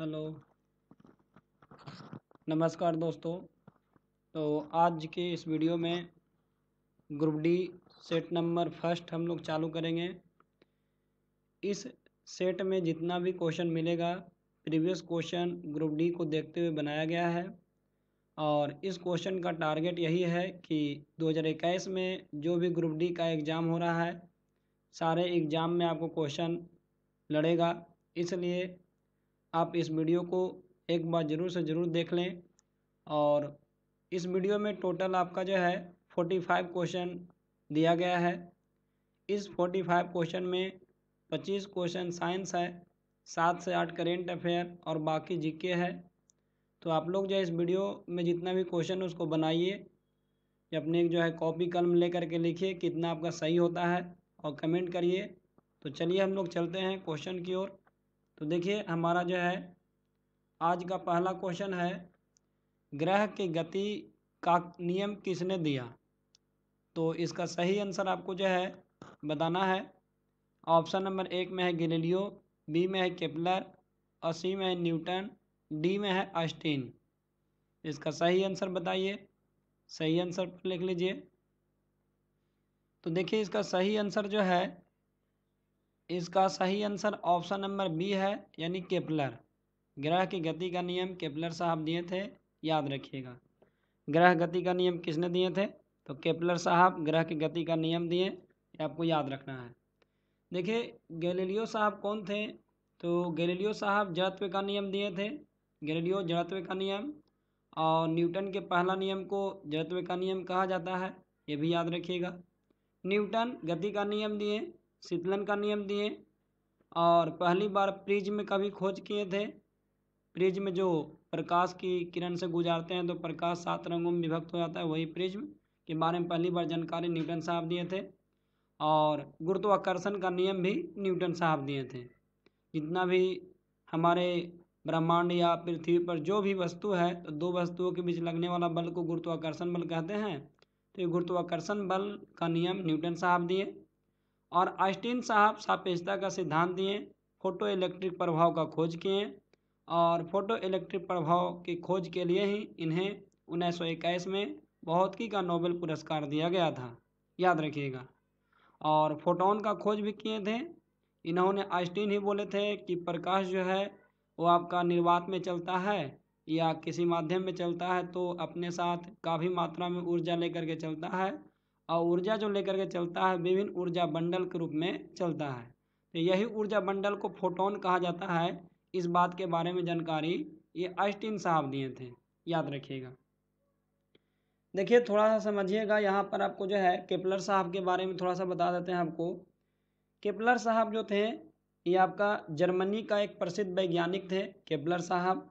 Hello नमस्कार दोस्तों तो आज के इस वीडियो में group D set number first हम लोग चालू करेंगे इस सेट में जितना भी क्वेश्चन मिलेगा प्रीवियस क्वेश्चन ग्रुप डी को देखते हुए बनाया गया है और इस क्वेश्चन का टारगेट यही है कि दो में जो भी ग्रुप डी का एग्ज़ाम हो रहा है सारे एग्ज़ाम में आपको क्वेश्चन लड़ेगा इसलिए आप इस वीडियो को एक बार ज़रूर से ज़रूर देख लें और इस वीडियो में टोटल आपका जो है फोर्टी फाइव क्वेश्चन दिया गया है इस फोर्टी फाइव क्वेश्चन में पच्चीस क्वेश्चन साइंस है सात से आठ करेंट अफेयर और बाकी जीके है तो आप लोग जो है इस वीडियो में जितना भी क्वेश्चन उसको बनाइए अपने जो है कॉपी कलम ले करके लिखिए कितना आपका सही होता है और कमेंट करिए तो चलिए हम लोग चलते हैं क्वेश्चन की ओर तो देखिए हमारा जो है आज का पहला क्वेश्चन है ग्रह की गति का नियम किसने दिया तो इसका सही आंसर आपको जो है बताना है ऑप्शन नंबर एक में है गिलेलियो बी में है केपलर और सी में है न्यूटन डी में है अस्टीन इसका सही आंसर बताइए सही आंसर लिख लीजिए तो देखिए इसका सही आंसर जो है इसका सही आंसर ऑप्शन नंबर बी है यानी केपलर ग्रह की गति का नियम केपलर साहब दिए थे याद रखिएगा ग्रह गति का नियम किसने दिए थे तो केपलर साहब ग्रह की गति का नियम दिए आपको याद रखना है देखिए गैलीलियो साहब कौन थे तो गैलीलियो साहब जड़त्व का नियम दिए थे गैलीलियो जड़त्व का नियम और न्यूटन के पहला नियम को जड़त्व का नियम कहा जाता है ये भी याद रखिएगा न्यूटन गति का नियम दिए शीतलन का नियम दिए और पहली बार फ्रिज में कभी खोज किए थे फ्रिज में जो प्रकाश की किरण से गुजारते हैं तो प्रकाश सात रंगों में विभक्त हो जाता है वही फ्रिज के बारे में पहली बार जानकारी न्यूटन साहब दिए थे और गुरुत्वाकर्षण का नियम भी न्यूटन साहब दिए थे जितना भी हमारे ब्रह्मांड या पृथ्वी पर जो भी वस्तु है तो दो वस्तुओं के बीच लगने वाला बल को गुरुत्वाकर्षण बल कहते हैं तो ये गुरुत्वाकर्षण बल का नियम न्यूटन साहब दिए और आइंस्टीन साहब सापेक्षता का सिद्धांत दिए फोटो इलेक्ट्रिक प्रभाव का खोज किए और फोटो इलेक्ट्रिक प्रभाव की खोज के लिए ही इन्हें उन्नीस में बहुत ही का नोबेल पुरस्कार दिया गया था याद रखिएगा और फोटोन का खोज भी किए थे इन्होंने आइंस्टीन ही बोले थे कि प्रकाश जो है वो आपका निर्वात में चलता है या किसी माध्यम में चलता है तो अपने साथ काफ़ी मात्रा में ऊर्जा लेकर के चलता है और ऊर्जा जो लेकर के चलता है विभिन्न ऊर्जा बंडल के रूप में चलता है तो यही ऊर्जा बंडल को फोटोन कहा जाता है इस बात के बारे में जानकारी ये आइस्टीन साहब दिए थे याद रखिएगा देखिए थोड़ा सा समझिएगा यहाँ पर आपको जो है केपलर साहब के बारे में थोड़ा सा बता देते हैं आपको केपलर साहब जो थे ये आपका जर्मनी का एक प्रसिद्ध वैज्ञानिक थे केपलर साहब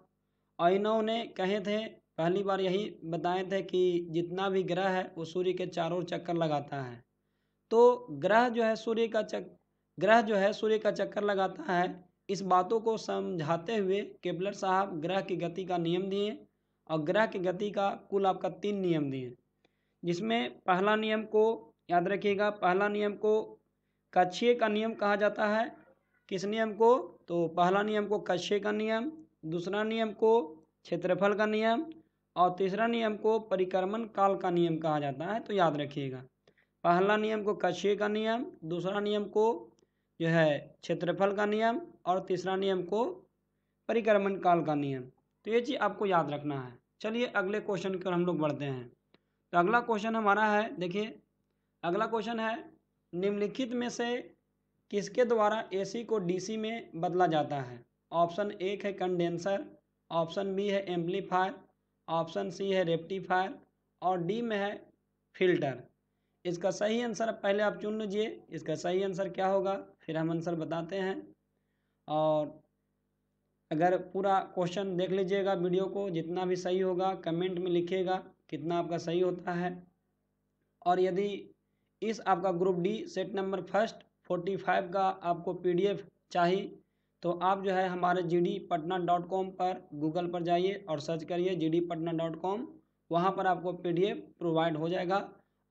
और इन्होंने कहे थे पहली बार यही बताए थे कि जितना भी ग्रह है वो सूर्य के चारों चक्कर लगाता है तो ग्रह जो है सूर्य का चक ग्रह जो है सूर्य का चक्कर लगाता है इस बातों को समझाते हुए केपलर साहब ग्रह की गति का नियम दिए और ग्रह की गति का कुल आपका तीन नियम दिए जिसमें पहला नियम को याद रखिएगा पहला नियम को कक्षे का नियम कहा जाता है किस नियम को तो पहला नियम को कक्षे का नियम दूसरा नियम को क्षेत्रफल का नियम और तीसरा नियम को परिक्रमण काल का नियम कहा जाता है तो याद रखिएगा पहला नियम को कक्षीय का नियम दूसरा नियम को जो है क्षेत्रफल का नियम और तीसरा नियम को परिक्रमण काल का नियम तो ये चीज़ आपको याद रखना है चलिए अगले क्वेश्चन की ओर हम लोग बढ़ते हैं तो अगला क्वेश्चन हमारा है देखिए अगला क्वेश्चन है निम्नलिखित में से किसके द्वारा एसी को डीसी में बदला जाता है ऑप्शन एक है कंडेंसर ऑप्शन बी है एम्पलीफायर ऑप्शन सी है रेप्टीफायर और डी में है फिल्टर इसका सही आंसर पहले आप चुन लीजिए इसका सही आंसर क्या होगा फिर हम आंसर बताते हैं और अगर पूरा क्वेश्चन देख लीजिएगा वीडियो को जितना भी सही होगा कमेंट में लिखिएगा कितना आपका सही होता है और यदि इस आपका group D set number first forty five का आपको पीडीएफ चाहिए तो आप जो है हमारे G D Patna dot com पर गूगल पर जाइए और सर्च करिए G D Patna dot com वहाँ पर आपको पी डी एफ प्रोवाइड हो जाएगा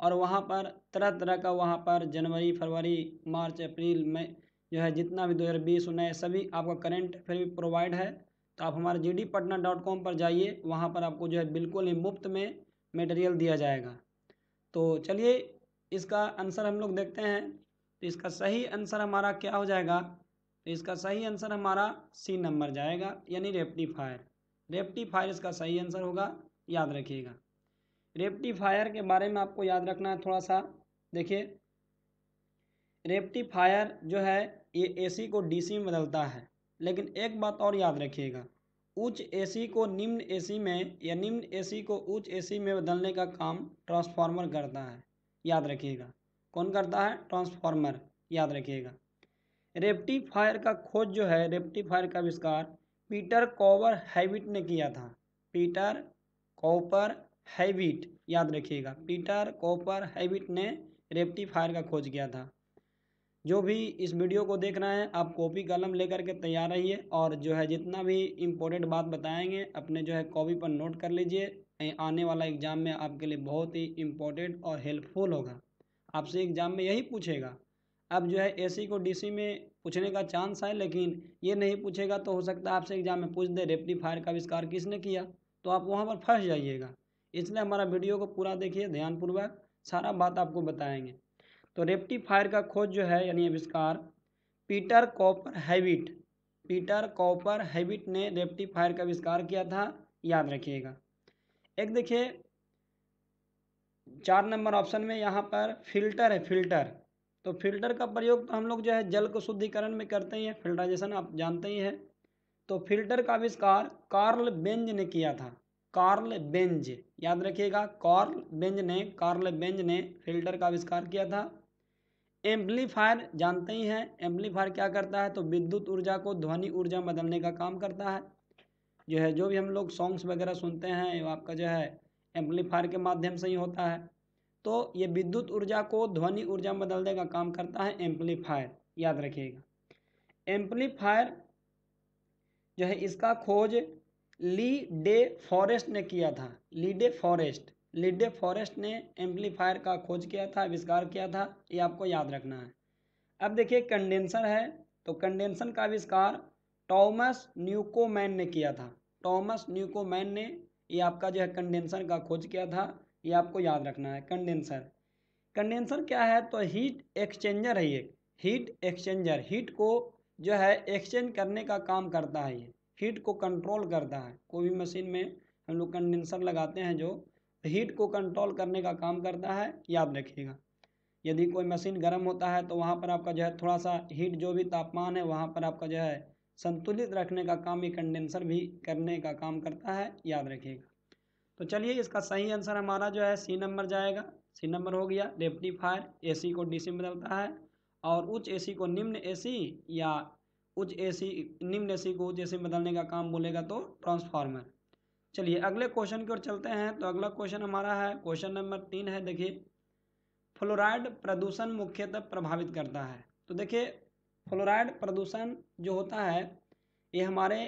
और वहाँ पर तरह तरह का वहाँ पर जनवरी फरवरी मार्च अप्रैल में जो है जितना भी दो हज़ार बीस उन्नीस सभी आपका करेंट फिर भी प्रोवाइड है तो आप हमारे G D Patna dot com पर जाइए वहाँ पर आपको जो है बिल्कुल ही मुफ्त में मटेरियल दिया जाएगा तो चलिए इसका आंसर हम लोग देखते हैं तो इसका सही आंसर हमारा क्या हो जाएगा तो इसका सही आंसर हमारा सी नंबर जाएगा यानी रेप्टीफायर रेप्टीफायर इसका सही आंसर होगा याद रखिएगा रेप्टीफायर के बारे में आपको याद रखना है थोड़ा सा देखिए रेप्टीफायर जो है ये एसी को डीसी में बदलता है लेकिन एक बात और याद रखिएगा उच्च एसी को निम्न एसी में या निम्न एसी को उच्च एसी में बदलने का काम ट्रांसफार्मर करता है याद रखिएगा कौन करता है ट्रांसफार्मर याद रखिएगा रेप्टीफायर का खोज जो है रेप्टीफायर का आविष्कार पीटर कॉवर हैबिट ने किया था पीटर कॉपर हैबिट याद रखिएगा पीटर कॉपर हैबिट ने रेप्टीफायर का खोज किया था जो भी इस वीडियो को देख रहे हैं आप कॉपी कलम लेकर के तैयार रहिए और जो है जितना भी इम्पोर्टेंट बात बताएंगे अपने जो है कॉपी पर नोट कर लीजिए आने वाला एग्ज़ाम में आपके लिए बहुत ही इम्पोर्टेंट और हेल्पफुल होगा आपसे एग्ज़ाम में यही पूछेगा अब जो है एसी को डीसी में पूछने का चांस है लेकिन ये नहीं पूछेगा तो हो सकता है आपसे एग्जाम में पूछ दे फायर का आविष्कार किसने किया तो आप वहाँ पर फंस जाइएगा इसलिए हमारा वीडियो को पूरा देखिए ध्यानपूर्वक सारा बात आपको बताएंगे तो फायर का खोज जो है यानी आविष्कार Peter Cooper Hewitt Peter Cooper Hewitt ने फायर का आविष्कार किया था याद रखिएगा एक देखिए चार नंबर ऑप्शन में यहाँ पर फिल्टर है फिल्टर तो फिल्टर का प्रयोग तो हम लोग जो है जल को शुद्धिकरण में करते ही हैं फिल्टराइजेशन आप जानते ही हैं तो फिल्टर का आविष्कार कार्ल बेंज ने किया था कार्ल बेंज याद रखिएगा कार्ल बेंज ने कार्ल बेंज ने फिल्टर का आविष्कार किया था एम्पलीफायर जानते ही हैं एम्पलीफायर क्या करता है तो विद्युत ऊर्जा को ध्वनि ऊर्जा में बदलने का काम करता है जो है जो भी हम लोग सॉन्ग्स वगैरह सुनते हैं वो आपका जो है एम्पलीफायर के माध्यम से ही होता है तो ये विद्युत ऊर्जा को ध्वनि ऊर्जा में बदलने का काम करता है एम्पलीफायर याद रखिएगा एम्पलीफायर जो है इसका खोज ली डे फॉरेस्ट ने किया था Lee De Forest De Forest ने एम्पलीफायर का खोज किया था आविष्कार किया था ये आपको याद रखना है अब देखिए कंडेंसर है तो कंडेंसर का आविष्कार टॉमस न्यूकोमैन ने किया था टॉमस न्यूकोमैन ने ये आपका जो है कंडेंसर का खोज किया था ये आपको याद रखना है कंडेंसर कंडेंसर क्या है तो हीट एक्सचेंजर है ये हीट एक्सचेंजर हीट को जो है एक्सचेंज करने का काम करता है ये हीट को कंट्रोल करता है कोई भी मशीन में हम लोग कंडेंसर लगाते हैं जो हीट तो को कंट्रोल करने का काम करता है याद रखिएगा यदि कोई मशीन गर्म होता है तो वहाँ पर आपका जो है थोड़ा सा हीट जो भी तापमान है वहाँ पर आपका जो है संतुलित रखने का काम ये कंडेंसर भी करने का काम करता है याद रखिएगा तो चलिए इसका सही आंसर हमारा जो है सी नंबर जाएगा सी नंबर हो गया रेप्टीफायर एसी को डीसी में बदलता है और उच्च एसी को निम्न एसी या उच्च एसी निम्न एसी को उच्च एसी में बदलने का काम बोलेगा तो ट्रांसफार्मर चलिए अगले क्वेश्चन की ओर चलते हैं तो अगला क्वेश्चन हमारा है क्वेश्चन नंबर तीन है देखिए फ्लोराइड प्रदूषण मुख्यतः प्रभावित करता है तो देखिए फ्लोराइड प्रदूषण जो होता है ये हमारे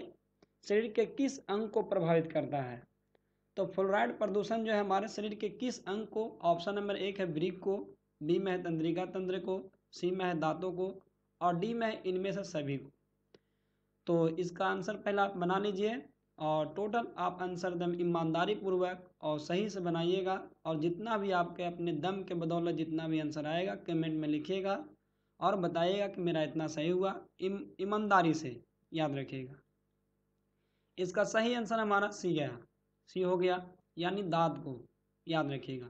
शरीर के किस अंग को प्रभावित करता है तो फ्लोराइड प्रदूषण जो है हमारे शरीर के किस अंग को ऑप्शन नंबर एक है ब्रिक को बी में है तंद्रिका तंत्र को सी में है दांतों को और डी में है इनमें से सभी को तो इसका आंसर पहले आप बना लीजिए और टोटल आप आंसर दम ईमानदारी पूर्वक और सही से बनाइएगा और जितना भी आपके अपने दम के बदौलत जितना भी आंसर आएगा कमेंट में लिखिएगा और बताइएगा कि मेरा इतना सही हुआ ईमानदारी इम, से याद रखिएगा इसका सही आंसर हमारा सी गया सी हो गया यानी दाँत को याद रखिएगा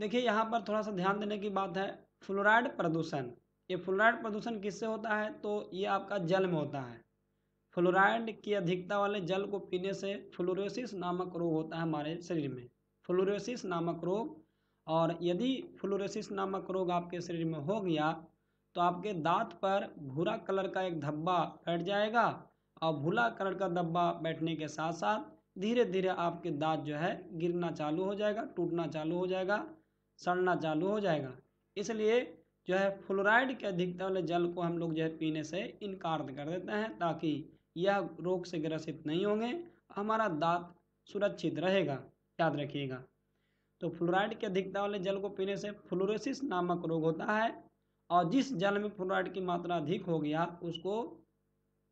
देखिए यहाँ पर थोड़ा सा ध्यान देने की बात है फ्लोराइड प्रदूषण ये फ्लोराइड प्रदूषण किससे होता है तो ये आपका जल में होता है फ्लोराइड की अधिकता वाले जल को पीने से फ्लोरोसिस नामक रोग होता है हमारे शरीर में फ्लोरोसिस नामक रोग और यदि फ्लोरोसिस नामक रोग आपके शरीर में हो गया तो आपके दांत पर भूरा कलर का एक धब्बा बैठ जाएगा और भूरा कलर का धब्बा बैठने के साथ साथ धीरे धीरे आपके दांत जो है गिरना चालू हो जाएगा टूटना चालू हो जाएगा सड़ना चालू हो जाएगा इसलिए जो है फ्लोराइड के अधिकता वाले जल को हम लोग जो है पीने से इनकार कर देते हैं ताकि यह रोग से ग्रसित नहीं होंगे हमारा दांत सुरक्षित रहेगा याद रखिएगा तो फ्लोराइड की अधिकता वाले जल को पीने से फ्लोरोसिस नामक रोग होता है और जिस जल में फ्लोराइड की मात्रा अधिक हो गया उसको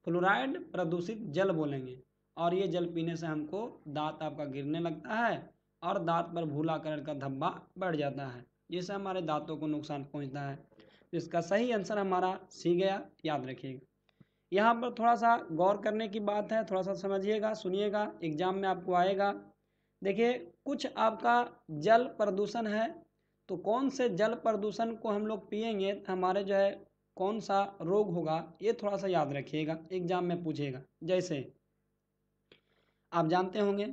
फ्लोराइड प्रदूषित जल बोलेंगे और ये जल पीने से हमको दांत आपका गिरने लगता है और दांत पर भूला कलर का धब्बा बढ़ जाता है जिससे हमारे दांतों को नुकसान पहुंचता है इसका सही आंसर हमारा सी गया याद रखिएगा यहाँ पर थोड़ा सा गौर करने की बात है थोड़ा सा समझिएगा सुनिएगा एग्ज़ाम में आपको आएगा देखिए कुछ आपका जल प्रदूषण है तो कौन से जल प्रदूषण को हम लोग तो हमारे जो है कौन सा रोग होगा ये थोड़ा सा याद रखिएगा एग्ज़ाम में पूछेगा जैसे आप जानते होंगे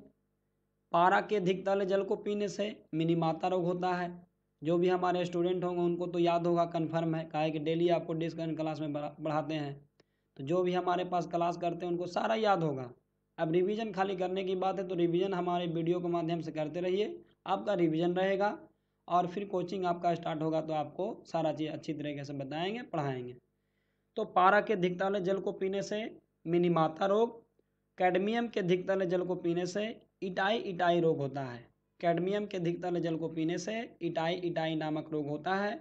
पारा के अधिक तले जल को पीने से मिनी माता रोग होता है जो भी हमारे स्टूडेंट होंगे उनको तो याद होगा कन्फर्म है कहा कि डेली आपको डिस्क क्लास में बढ़ाते हैं तो जो भी हमारे पास क्लास करते हैं उनको सारा याद होगा अब रिवीजन खाली करने की बात है तो रिवीजन हमारे वीडियो के माध्यम से करते रहिए आपका रिवीजन रहेगा और फिर कोचिंग आपका स्टार्ट होगा तो आपको सारा चीज़ अच्छी तरीके से बताएंगे पढ़ाएंगे तो पारा के अधिकता वाले जल को पीने से मिनी माता रोग कैडमियम के अधिक तले जल को पीने से इटाई इटाई रोग होता है कैडमियम के अधिक तले जल को पीने से इटाई इटाई नामक रोग होता है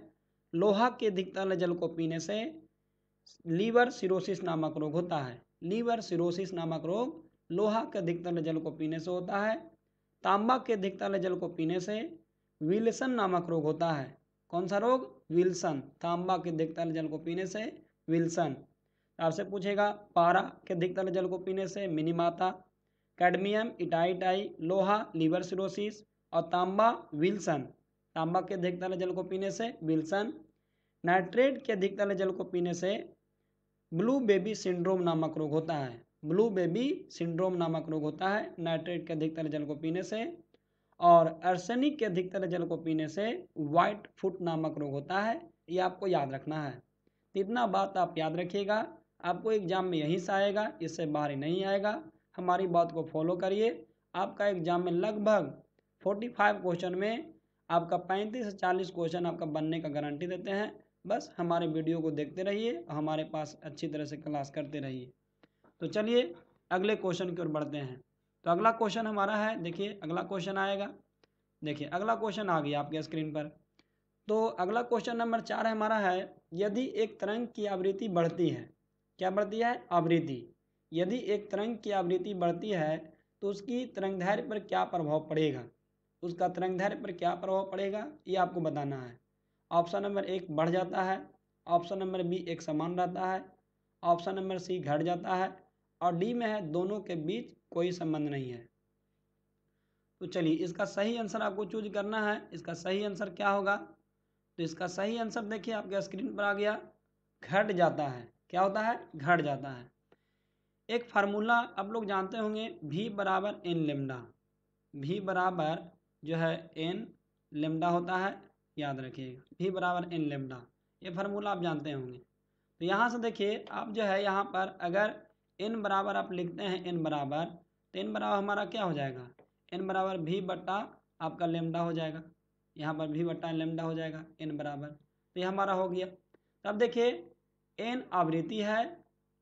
लोहा के अधिक तले जल को पीने से लीवर सिरोसिस नामक रोग होता है लीवर सिरोसिस नामक रोग लोहा के अधिक तले जल को पीने से होता है तांबा के अधिक तले जल को पीने से विल्सन नामक रोग होता है कौन सा रोग विल्सन तांबा के अधिक तले जल को पीने से विल्सन आपसे पूछेगा पारा के अधिक तरल जल को पीने से मिनीमाता कैडमियम इटाइटाई लोहा लीवर सिरोसिस और तांबा विल्सन तांबा के अधिक तरल जल को पीने से विल्सन नाइट्रेट के अधिक तरल जल को पीने से ब्लू बेबी सिंड्रोम नामक रोग होता है ब्लू बेबी सिंड्रोम नामक रोग होता है नाइट्रेट के अधिकतर जल को पीने से और अर्सेनिक के अधिकतर जल को पीने से वाइट फुट नामक रोग होता है ये आपको याद रखना है इतना बात आप याद रखिएगा आपको एग्ज़ाम में यहीं से आएगा इससे बाहर नहीं आएगा हमारी बात को फॉलो करिए आपका एग्ज़ाम में लगभग फोर्टी फाइव क्वेश्चन में आपका पैंतीस से चालीस क्वेश्चन आपका बनने का गारंटी देते हैं बस हमारे वीडियो को देखते रहिए और हमारे पास अच्छी तरह से क्लास करते रहिए तो चलिए अगले क्वेश्चन की ओर बढ़ते हैं तो अगला क्वेश्चन हमारा है देखिए अगला क्वेश्चन आएगा देखिए अगला क्वेश्चन आ गया आपके स्क्रीन पर तो अगला क्वेश्चन नंबर चार हमारा है यदि एक तरंग की आवृत्ति बढ़ती है क्या बढ़ती है आवृत्ति यदि एक तरंग की आवृत्ति बढ़ती है तो उसकी धैर्य पर क्या प्रभाव पड़ेगा उसका धैर्य पर क्या प्रभाव पड़ेगा ये आपको बताना है ऑप्शन नंबर एक बढ़ जाता है ऑप्शन नंबर बी एक समान रहता है ऑप्शन नंबर सी घट जाता है और डी में है दोनों के बीच कोई संबंध नहीं है तो चलिए इसका सही आंसर आपको चूज करना है इसका सही आंसर क्या होगा तो इसका सही आंसर देखिए आपके स्क्रीन पर आ गया घट जाता है क्या होता है घट जाता है एक फार्मूला आप लोग जानते होंगे भी बराबर एन लेमडा भी बराबर जो है एन लेमडा होता है याद रखिएगा भी बराबर एन लेमडा ये फार्मूला आप जानते होंगे तो यहाँ से देखिए आप जो है यहाँ पर अगर एन बराबर आप लिखते हैं एन बराबर तो एन बराबर हमारा क्या हो जाएगा एन बराबर भी बट्टा आपका लेमडा हो जाएगा यहाँ पर भी बट्टा लेमडा हो जाएगा एन बराबर तो ये हमारा हो गया तब तो देखिए एन आवृत्ति है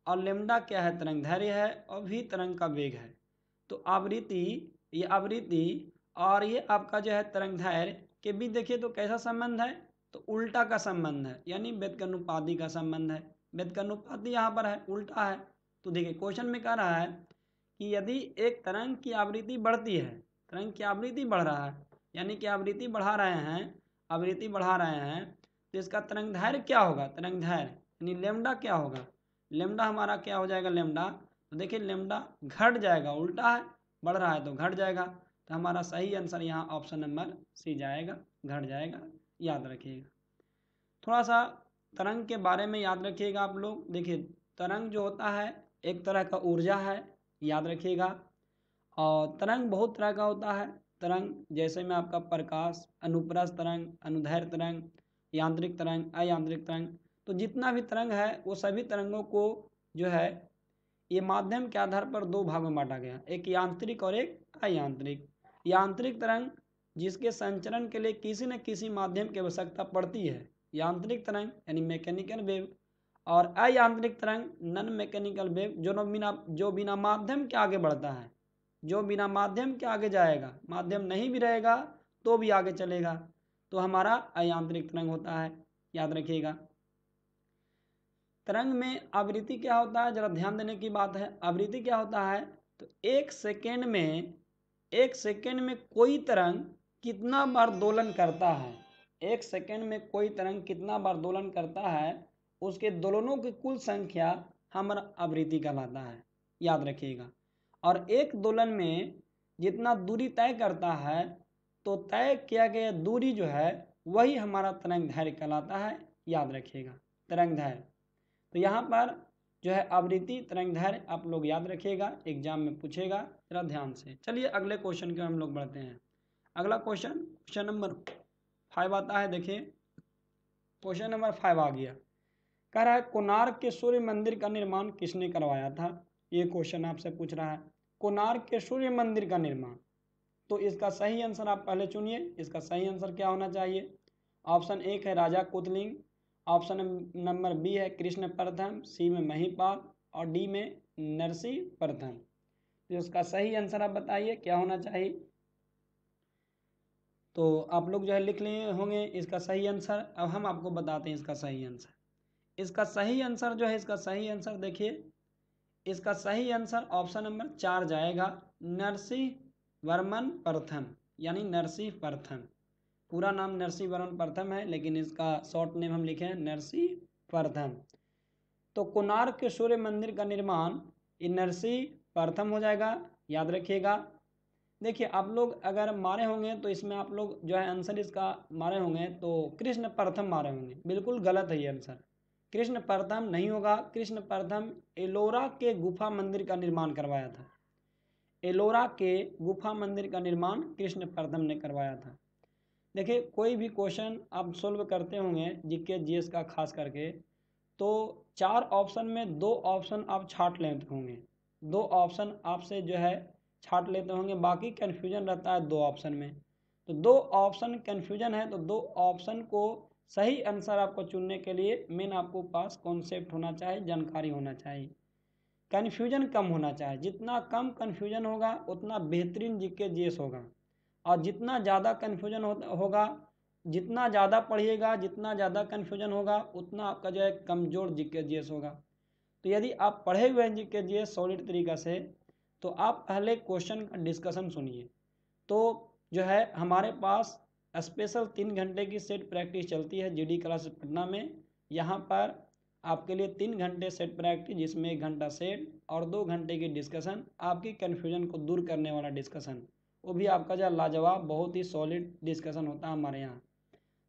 और लेमडा क्या है तरंग धैर्य है और भी तरंग का वेग है तो आवृत्ति ये आवृत्ति और ये आपका जो है तरंग धैर्य के बीच देखिए तो कैसा संबंध है तो उल्टा का संबंध है यानी बेदकनुपाति का संबंध है बेदकनुपाति यहाँ पर है उल्टा है तो देखिए क्वेश्चन में कह रहा है कि यदि एक तरंग की आवृत्ति बढ़ती है तरंग की आवृत्ति बढ़ रहा है यानी कि आवृत्ति बढ़ा रहे हैं आवृत्ति बढ़ा रहे हैं तो इसका तरंग धैर्य क्या होगा तरंग धैर्य यानी लेमडा क्या होगा लेमडा हमारा क्या हो जाएगा लेमडा तो देखिए लेमडा घट जाएगा उल्टा है बढ़ रहा है तो घट जाएगा तो हमारा सही आंसर यहाँ ऑप्शन नंबर सी जाएगा घट जाएगा याद रखिएगा थोड़ा सा तरंग के बारे में याद रखिएगा आप लोग देखिए तरंग जो होता है एक तरह का ऊर्जा है याद रखिएगा और तरंग बहुत तरह का होता है तरंग जैसे में आपका प्रकाश अनुप्रस तरंग अनुधैर्य तरंग यांत्रिक तरंग अयांत्रिक तरंग तो जितना भी तरंग है वो सभी तरंगों को जो है ये माध्यम के आधार पर दो भाग में बांटा गया एक यांत्रिक और एक अयांत्रिक यांत्रिक तरंग जिसके संचरण के लिए किसी न किसी माध्यम की आवश्यकता पड़ती है यांत्रिक तरंग यानी मैकेनिकल वेव और अयांत्रिक तरंग नन मैकेनिकल वेव जो बिना जो बिना माध्यम के आगे बढ़ता है जो बिना माध्यम के आगे जाएगा माध्यम नहीं भी रहेगा तो भी आगे चलेगा तो हमारा अयांत्रिक तरंग होता है याद रखिएगा तरंग में आवृत्ति क्या होता है जरा ध्यान देने की बात है आवृत्ति क्या होता है तो एक सेकेंड में एक सेकेंड में कोई तरंग कितना बार दोलन करता है एक सेकेंड में कोई तरंग कितना बार दोलन करता है उसके दोलनों की कुल संख्या हमारा आवृत्ति कहलाता है याद रखिएगा और एक दोलन में जितना दूरी तय करता है तो तय किया गया दूरी जो है वही हमारा तरंग धैर्य कहलाता है याद रखिएगा तरंग धैर्य तो यहाँ पर जो है आवृत्ति तरंगधैर्य आप लोग याद रखिएगा एग्जाम में पूछेगा जरा ध्यान से चलिए अगले क्वेश्चन के हम लोग बढ़ते हैं अगला क्वेश्चन क्वेश्चन नंबर फाइव आता है देखिए क्वेश्चन नंबर फाइव आ गया कह रहा है कोनार्क के सूर्य मंदिर का निर्माण किसने करवाया था ये क्वेश्चन आपसे पूछ रहा है कोनार्क के सूर्य मंदिर का निर्माण तो इसका सही आंसर आप पहले चुनिए इसका सही आंसर क्या होना चाहिए ऑप्शन एक है राजा कुतलिंग ऑप्शन नंबर बी है कृष्ण प्रथम सी में महीपाल और डी में नरसी प्रथम तो इसका सही आंसर आप बताइए क्या होना चाहिए तो आप लोग जो है लिख लिए होंगे इसका सही आंसर अब हम आपको बताते हैं इसका सही आंसर इसका सही आंसर जो है इसका सही आंसर देखिए इसका सही आंसर ऑप्शन नंबर चार जाएगा नरसिंह वर्मन प्रथम यानी नरसिंह प्रथम पूरा नाम नरसी वर्मन प्रथम है लेकिन इसका शॉर्ट नेम हम लिखे हैं नरसी प्रथम तो कोणार्क सूर्य मंदिर का निर्माण ये नरसी प्रथम हो जाएगा याद रखिएगा देखिए आप लोग अगर मारे होंगे तो इसमें आप लोग जो है आंसर इसका मारे होंगे तो कृष्ण प्रथम मारे होंगे बिल्कुल गलत है ये आंसर कृष्ण प्रथम नहीं होगा कृष्ण प्रथम एलोरा के गुफा मंदिर का निर्माण करवाया था एलोरा के गुफा मंदिर का निर्माण कृष्ण प्रथम ने करवाया था देखिए कोई भी क्वेश्चन आप सोल्व करते होंगे जी एस का खास करके तो चार ऑप्शन में दो ऑप्शन आप छाट लेते होंगे दो ऑप्शन आपसे जो है छाट लेते होंगे बाकी कन्फ्यूजन रहता है दो ऑप्शन में तो दो ऑप्शन कन्फ्यूजन है तो दो ऑप्शन को सही आंसर आपको चुनने के लिए मेन आपको पास कॉन्सेप्ट होना चाहिए जानकारी होना चाहिए कन्फ्यूजन कम होना चाहिए जितना कम कन्फ्यूजन होगा उतना बेहतरीन जीके जीएस होगा और जितना ज़्यादा कन्फ्यूजन होगा जितना ज़्यादा पढ़िएगा जितना ज़्यादा कन्फ्यूजन होगा उतना आपका जो है कमज़ोर जी के जी एस होगा तो यदि आप पढ़े हुए हैं जी के जी एस सॉलिड तरीका से तो आप पहले क्वेश्चन का डिस्कशन सुनिए तो जो है हमारे पास स्पेशल तीन घंटे की सेट प्रैक्टिस चलती है जीडी क्लास पटना में यहाँ पर आपके लिए तीन घंटे सेट प्रैक्टिस जिसमें एक घंटा सेट और दो घंटे की डिस्कशन आपकी कन्फ्यूजन को दूर करने वाला डिस्कशन वो भी आपका जो लाजवाब बहुत ही सॉलिड डिस्कशन होता है हमारे यहाँ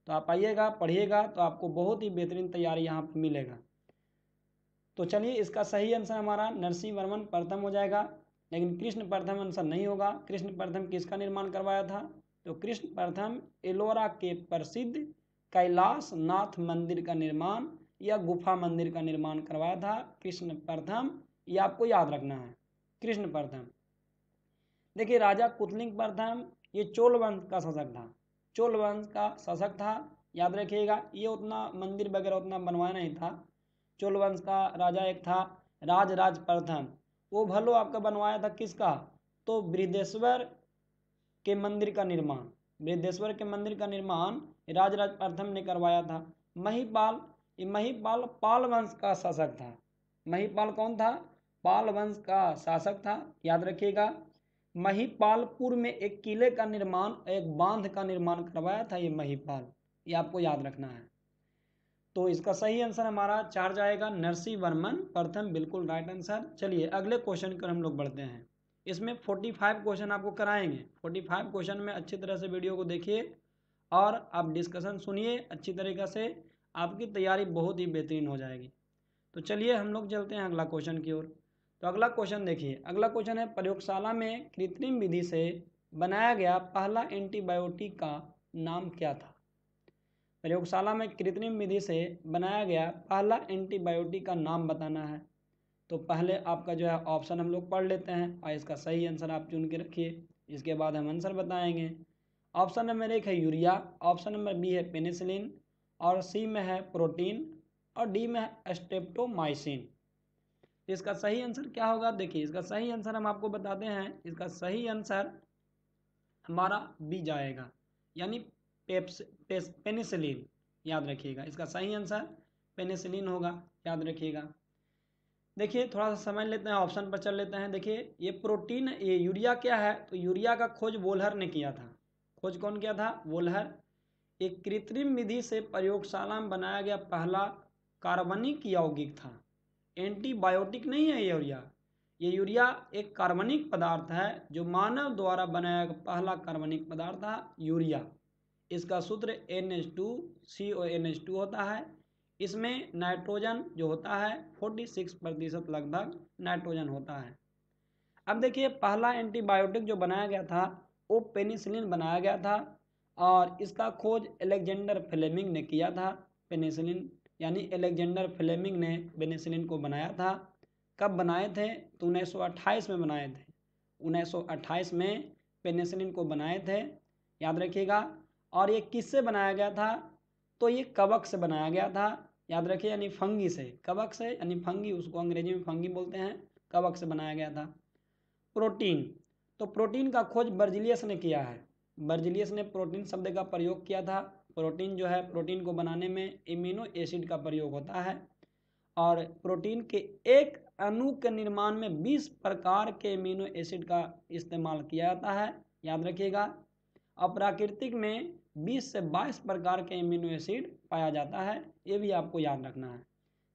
तो आप आइएगा पढ़िएगा तो आपको बहुत ही बेहतरीन तैयारी यहाँ पर मिलेगा तो चलिए इसका सही आंसर हमारा नरसिंह वर्मन प्रथम हो जाएगा लेकिन कृष्ण प्रथम आंसर नहीं होगा कृष्ण प्रथम किसका निर्माण करवाया था तो कृष्ण प्रथम एलोरा के प्रसिद्ध कैलाश नाथ मंदिर का निर्माण या गुफा मंदिर का निर्माण करवाया था कृष्ण प्रथम ये आपको याद रखना है कृष्ण प्रथम देखिए राजा कुतलिंग प्रथम ये चोल वंश का शासक था चोल वंश का शासक था याद रखिएगा ये उतना मंदिर वगैरह उतना बनवाया नहीं था चोल वंश का राजा एक था राज राज प्रथम वो भलो आपका बनवाया था किसका तो बृहदेश्वर के मंदिर का निर्माण बृहदेश्वर के मंदिर का निर्माण राजराज प्रथम ने करवाया था महीपाल ये महीपाल पाल वंश का शासक था महीपाल कौन था पाल वंश का शासक था याद रखिएगा महिपालपुर में एक किले का निर्माण एक बांध का निर्माण करवाया था ये महिपाल ये आपको याद रखना है तो इसका सही आंसर हमारा चार जाएगा नरसी वर्मन प्रथम बिल्कुल राइट आंसर चलिए अगले क्वेश्चन कर हम लोग बढ़ते हैं इसमें फोर्टी फाइव क्वेश्चन आपको कराएंगे फोर्टी फाइव क्वेश्चन में अच्छी तरह से वीडियो को देखिए और आप डिस्कशन सुनिए अच्छी तरीक़े से आपकी तैयारी बहुत ही बेहतरीन हो जाएगी तो चलिए हम लोग चलते हैं अगला क्वेश्चन की ओर तो अगला क्वेश्चन देखिए अगला क्वेश्चन है प्रयोगशाला में कृत्रिम विधि से बनाया गया पहला एंटीबायोटिक का नाम क्या था प्रयोगशाला में कृत्रिम विधि से बनाया गया पहला एंटीबायोटिक का नाम बताना है तो पहले आपका जो है ऑप्शन हम लोग पढ़ लेते हैं और इसका सही आंसर आप चुन के रखिए इसके बाद हम आंसर बताएंगे ऑप्शन नंबर एक है यूरिया ऑप्शन नंबर बी है पेनिसिलिन और सी में है प्रोटीन और डी में है स्टेप्टोमाइसिन इसका सही आंसर क्या होगा देखिए इसका सही आंसर हम आपको बताते हैं इसका सही आंसर हमारा बी जाएगा यानी पेनिसिलिन याद रखिएगा इसका सही आंसर पेनिसिलिन होगा याद रखिएगा देखिए थोड़ा सा समझ लेते हैं ऑप्शन पर चल लेते हैं देखिए ये प्रोटीन ये यूरिया क्या है तो यूरिया का खोज वोल्हर ने किया था खोज कौन किया था वोल्हर एक कृत्रिम विधि से प्रयोगशाला में बनाया गया पहला कार्बनिक यौगिक था एंटीबायोटिक नहीं है यूरिया ये यूरिया एक कार्बनिक पदार्थ है जो मानव द्वारा बनाया गया पहला कार्बनिक पदार्थ था यूरिया इसका सूत्र N H two C O N H two होता है इसमें नाइट्रोजन जो होता है फोर्टी सिक्स प्रतिशत लगभग नाइट्रोजन होता है अब देखिए पहला एंटीबायोटिक जो बनाया गया था वो पेनिसिलिन बनाया गया था और इसका खोज एलेक्जेंडर फ्लेमिंग ने किया था पेनिसिलिन यानी एलेक्जेंडर फ्लेमिंग ने बेनिसिलिन को बनाया था कब बनाए थे तो उन्नीस में बनाए थे उन्नीस में पेनिसिलिन को बनाए थे याद रखिएगा और ये किससे बनाया गया था तो ये कवक से बनाया गया था याद रखिए यानी फंगी से कवक से यानी फंगी उसको अंग्रेजी में फंगी बोलते हैं कवक से बनाया गया था प्रोटीन तो प्रोटीन का खोज बर्जिलियस ने किया है बर्जिलियस ने प्रोटीन शब्द का प्रयोग किया था प्रोटीन जो है प्रोटीन को बनाने में इम्यूनो एसिड का प्रयोग होता है और प्रोटीन के एक अणु के निर्माण में 20 प्रकार के इम्यूनो एसिड का इस्तेमाल किया जाता है याद रखिएगा और प्राकृतिक में 20 से 22 प्रकार के इम्यूनो एसिड पाया जाता है ये भी आपको याद रखना है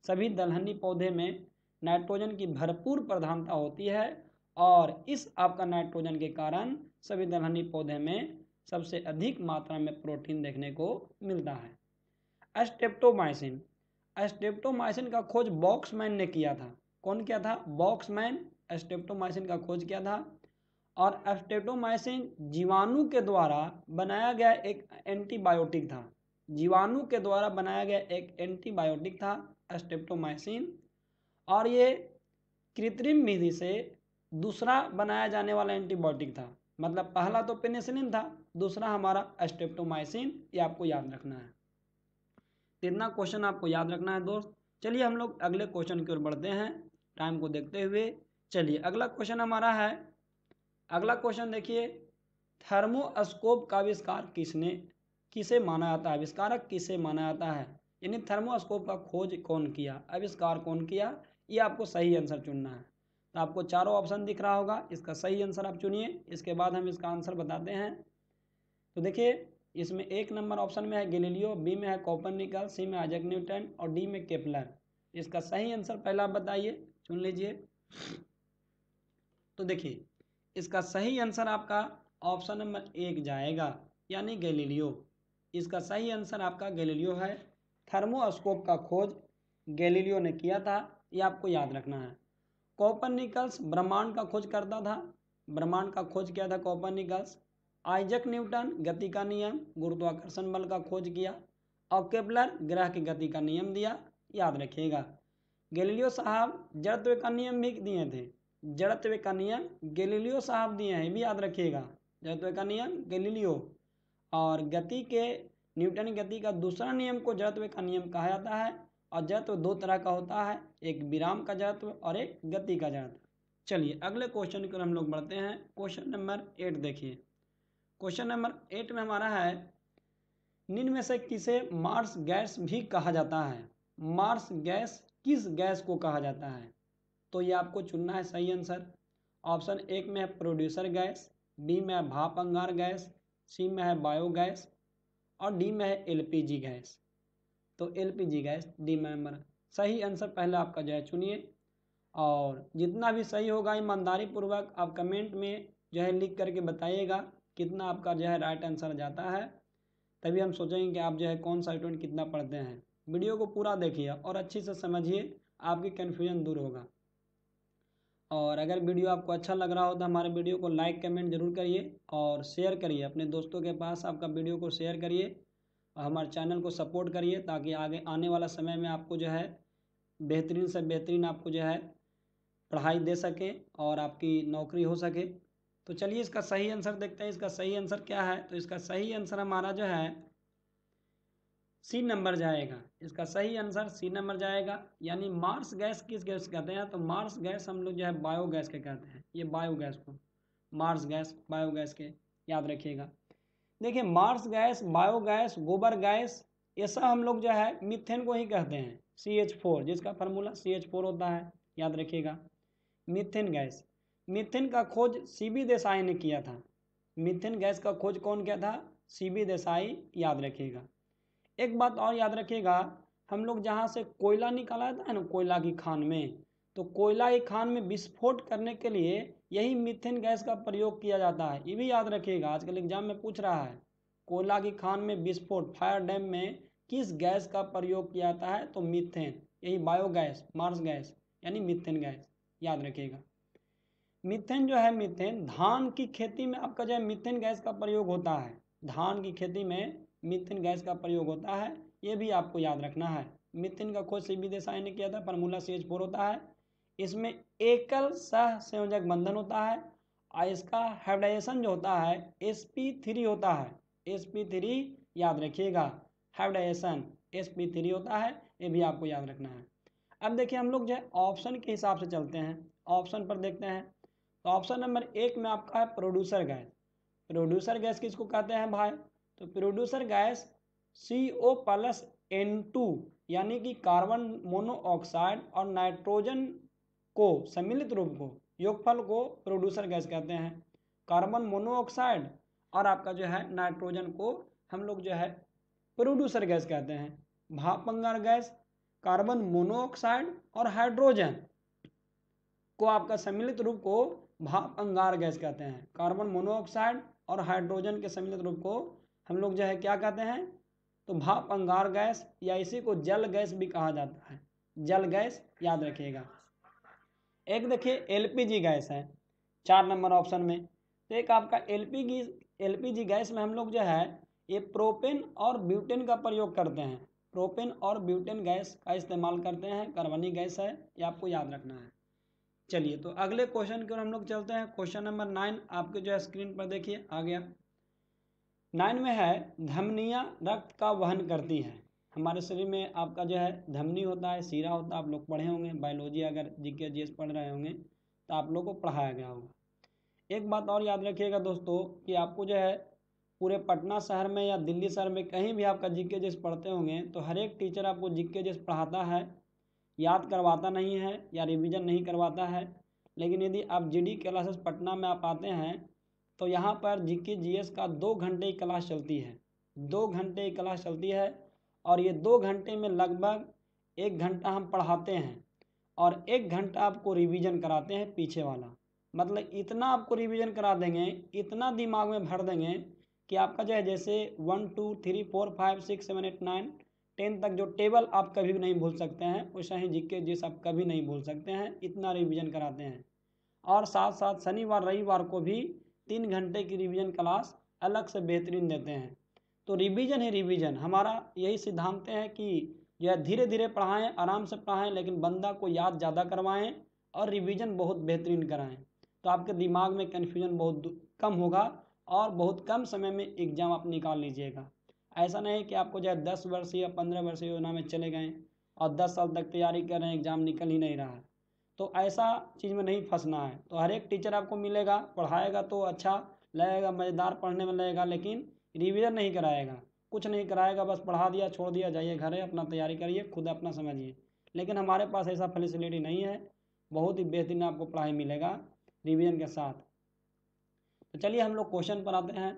सभी दलहनी पौधे में नाइट्रोजन की भरपूर प्रधानता होती है और इस आपका नाइट्रोजन के कारण सभी दलहनी पौधे में सबसे अधिक मात्रा में प्रोटीन देखने को मिलता है अस्टेप्टोमाइसिन अस्टेप्टोमाइसिन का खोज बॉक्समैन ने किया था कौन किया था बॉक्समैन अस्टेप्टोमाइसिन का खोज किया था और अस्टेप्टोमाइसिन जीवाणु के द्वारा बनाया गया एक एंटीबायोटिक था जीवाणु के द्वारा बनाया गया एक एंटीबायोटिक था अस्टेप्टोमाइसिन और ये कृत्रिम विधि से दूसरा बनाया जाने वाला एंटीबायोटिक था मतलब पहला तो पेनिसिलिन था दूसरा हमारा एस्टेप्टोमाइसिन ये आपको याद रखना है इतना क्वेश्चन आपको याद रखना है दोस्त चलिए हम लोग अगले क्वेश्चन की ओर बढ़ते हैं टाइम को देखते हुए चलिए अगला क्वेश्चन हमारा है अगला क्वेश्चन देखिए थर्मोस्कोप का आविष्कार किसने किसे माना जाता है आविष्कारक किसे माना जाता है यानी थर्मोस्कोप का खोज कौन किया आविष्कार कौन किया ये आपको सही आंसर चुनना है तो आपको चारों ऑप्शन दिख रहा होगा इसका सही आंसर आप चुनिए इसके बाद हम इसका आंसर बताते हैं तो देखिए इसमें एक नंबर ऑप्शन में है गेलीलियो बी में है कॉपर निकल सी में आजक न्यूटन और डी में केपलर इसका सही आंसर पहला आप बताइए चुन लीजिए तो देखिए इसका सही आंसर आपका ऑप्शन नंबर एक जाएगा यानी गेलीलियो इसका सही आंसर आपका गेलीलियो है थर्मोस्कोप का खोज गैलीलियो ने किया था ये आपको याद रखना है कॉपर निकल्स ब्रह्मांड का खोज करता था ब्रह्मांड का खोज किया था कॉपर निकल्स आइजक न्यूटन गति का नियम गुरुत्वाकर्षण बल का खोज किया और केपलर ग्रह की गति का नियम दिया याद रखिएगा गैलीलियो साहब जड़त्व का नियम भी दिए थे जड़त्व का नियम गैलीलियो साहब दिए हैं भी याद रखिएगा जड़त्व का नियम गैलीलियो और गति के न्यूटन गति का दूसरा नियम को जड़त्व का नियम कहा जाता है और जड़त्व दो तरह का होता है एक विराम का जड़त्व और एक गति का जड़त्व चलिए अगले क्वेश्चन की ओर हम लोग बढ़ते हैं क्वेश्चन नंबर एट देखिए क्वेश्चन नंबर एट में हमारा है निम्न में से किसे मार्स गैस भी कहा जाता है मार्स गैस किस गैस को कहा जाता है तो ये आपको चुनना है सही आंसर ऑप्शन एक में है प्रोड्यूसर गैस बी में है भाप अंगार गैस सी में है बायोगैस और डी में है एलपीजी गैस तो एलपीजी गैस डी में नंबर सही आंसर पहले आपका जो है चुनिए और जितना भी सही होगा ईमानदारी पूर्वक आप कमेंट में जो है लिख करके बताइएगा कितना आपका जो है राइट आंसर जाता है तभी हम सोचेंगे कि आप जो है कौन सा स्टूडेंट कितना पढ़ते हैं वीडियो को पूरा देखिए और अच्छे से समझिए आपकी कन्फ्यूजन दूर होगा और अगर वीडियो आपको अच्छा लग रहा हो तो हमारे वीडियो को लाइक कमेंट जरूर करिए और शेयर करिए अपने दोस्तों के पास आपका वीडियो को शेयर करिए और हमारे चैनल को सपोर्ट करिए ताकि आगे आने वाला समय में आपको जो है बेहतरीन से बेहतरीन आपको जो है पढ़ाई दे सके और आपकी नौकरी हो सके तो चलिए इसका सही आंसर देखते हैं इसका सही आंसर क्या है तो इसका सही आंसर हमारा जो है सी नंबर जाएगा इसका सही आंसर सी नंबर जाएगा यानी मार्स गैस किस गैस कहते हैं तो मार्स गैस हम लोग जो है बायोगैस के कहते हैं ये बायोगैस को मार्स गैस बायोगैस के याद रखिएगा देखिए मार्स गैस बायोगैस गोबर गैस ये सब हम लोग जो है मिथेन को ही कहते हैं सी एच फोर जिसका फार्मूला सी एच फोर होता है याद रखिएगा मिथेन गैस मिथेन का खोज सीबी देसाई ने किया था मिथिन गैस का खोज कौन किया था सीबी देसाई याद रखिएगा एक बात और याद रखिएगा हम लोग जहाँ से कोयला निकाला था ना कोयला की खान में तो कोयला की खान में विस्फोट करने के लिए यही मिथेन गैस का प्रयोग किया जाता है ये भी याद रखिएगा आजकल एग्जाम में पूछ रहा है कोयला की खान में विस्फोट फायर डैम में किस गैस का प्रयोग किया जाता है तो मिथेन यही बायोगैस मार्स गैस यानी मिथेन गैस याद रखिएगा मिथेन जो है मिथेन धान की खेती में आपका जो है मिथेन गैस का प्रयोग होता है धान की खेती में मिथेन गैस का प्रयोग होता है ये भी आपको याद रखना है मिथेन का खोज सी देसाई ने किया था फॉर्मूला सी एच फोर होता है इसमें एकल सह संयोजक बंधन होता है और इसका हाइब्रिडाइजेशन जो होता है एस पी थ्री होता है एस पी थ्री याद रखिएगा हाइब्रिडाइजेशन एस पी थ्री होता है ये भी आपको याद रखना है अब देखिए हम लोग जो है ऑप्शन के हिसाब से चलते हैं ऑप्शन पर देखते हैं तो ऑप्शन नंबर एक में आपका है प्रोड्यूसर गैस प्रोड्यूसर गैस किसको कहते हैं भाई तो producer gas C O plus N two यानी कि कार्बन मोनोऑक्साइड और नाइट्रोजन को सम्मिलित रूप को योगफल को प्रोड्यूसर गैस कहते हैं कार्बन मोनोऑक्साइड और आपका जो है नाइट्रोजन को हम लोग जो है प्रोड्यूसर गैस कहते हैं भापंगार गैस कार्बन मोनोऑक्साइड और हाइड्रोजन को आपका सम्मिलित रूप को भाप अंगार गैस कहते हैं कार्बन मोनोऑक्साइड और हाइड्रोजन के सम्मिलित रूप को हम लोग जो है क्या कहते हैं तो भाप अंगार गैस या इसी को जल गैस भी कहा जाता है जल गैस याद रखिएगा एक देखिए एलपीजी गैस है चार नंबर ऑप्शन में तो एक आपका एलपीजी एलपीजी गैस में हम लोग जो है ये प्रोपेन और ब्यूटेन का प्रयोग करते हैं प्रोपेन और ब्यूटेन गैस का इस्तेमाल करते हैं कार्बनिक गैस है ये आपको याद रखना है चलिए तो अगले क्वेश्चन की ओर हम लोग चलते हैं क्वेश्चन नंबर नाइन आपके जो है स्क्रीन पर देखिए आ गया नाइन में है धमनियाँ रक्त का वहन करती हैं हमारे शरीर में आपका जो है धमनी होता है सीरा होता है आप लोग पढ़े होंगे बायोलॉजी अगर जिक्के जी पढ़ रहे होंगे तो आप लोग को पढ़ाया गया होगा एक बात और याद रखिएगा दोस्तों कि आपको जो है पूरे पटना शहर में या दिल्ली शहर में कहीं भी आपका जी के पढ़ते होंगे तो हर एक टीचर आपको जी के पढ़ाता है याद करवाता नहीं है या रिवीजन नहीं करवाता है लेकिन यदि आप जी डी क्लासेस पटना में आप आते हैं तो यहाँ पर जी के जी एस का दो घंटे की क्लास चलती है दो घंटे की क्लास चलती है और ये दो घंटे में लगभग एक घंटा हम पढ़ाते हैं और एक घंटा आपको रिवीजन कराते हैं पीछे वाला मतलब इतना आपको रिवीजन करा देंगे इतना दिमाग में भर देंगे कि आपका जो है जैसे one two three four five six seven eight nine tenth तक जो टेबल आप कभी भी नहीं भूल सकते हैं वैसा ही जिक्के जिस आप कभी नहीं भूल सकते हैं इतना रिवीजन कराते हैं और साथ साथ शनिवार रविवार को भी तीन घंटे की रिवीजन क्लास अलग से बेहतरीन देते हैं तो रिवीजन ही रिवीजन हमारा यही सिद्धांत है कि जो है धीरे धीरे पढ़ाएँ आराम से पढ़ाएँ लेकिन बंदा को याद ज़्यादा करवाएँ और रिविज़न बहुत बेहतरीन कराएँ तो आपके दिमाग में कन्फ्यूजन बहुत कम होगा और बहुत कम समय में एग्ज़ाम आप निकाल लीजिएगा ऐसा नहीं कि आपको जो है दस वर्ष या पंद्रह वर्ष योजना में चले गए और दस साल तक तैयारी कर रहे हैं एग्ज़ाम निकल ही नहीं रहा तो ऐसा चीज़ में नहीं फंसना है तो हर एक टीचर आपको मिलेगा पढ़ाएगा तो अच्छा लगेगा मज़ेदार पढ़ने में लगेगा लेकिन रिविज़न नहीं कराएगा कुछ नहीं कराएगा बस पढ़ा दिया छोड़ दिया जाइए घर है अपना तैयारी करिए खुद अपना समझिए लेकिन हमारे पास ऐसा फैसिलिटी नहीं है बहुत ही बेहतरीन आपको पढ़ाई मिलेगा रिवीजन के साथ तो चलिए हम लोग क्वेश्चन पर आते हैं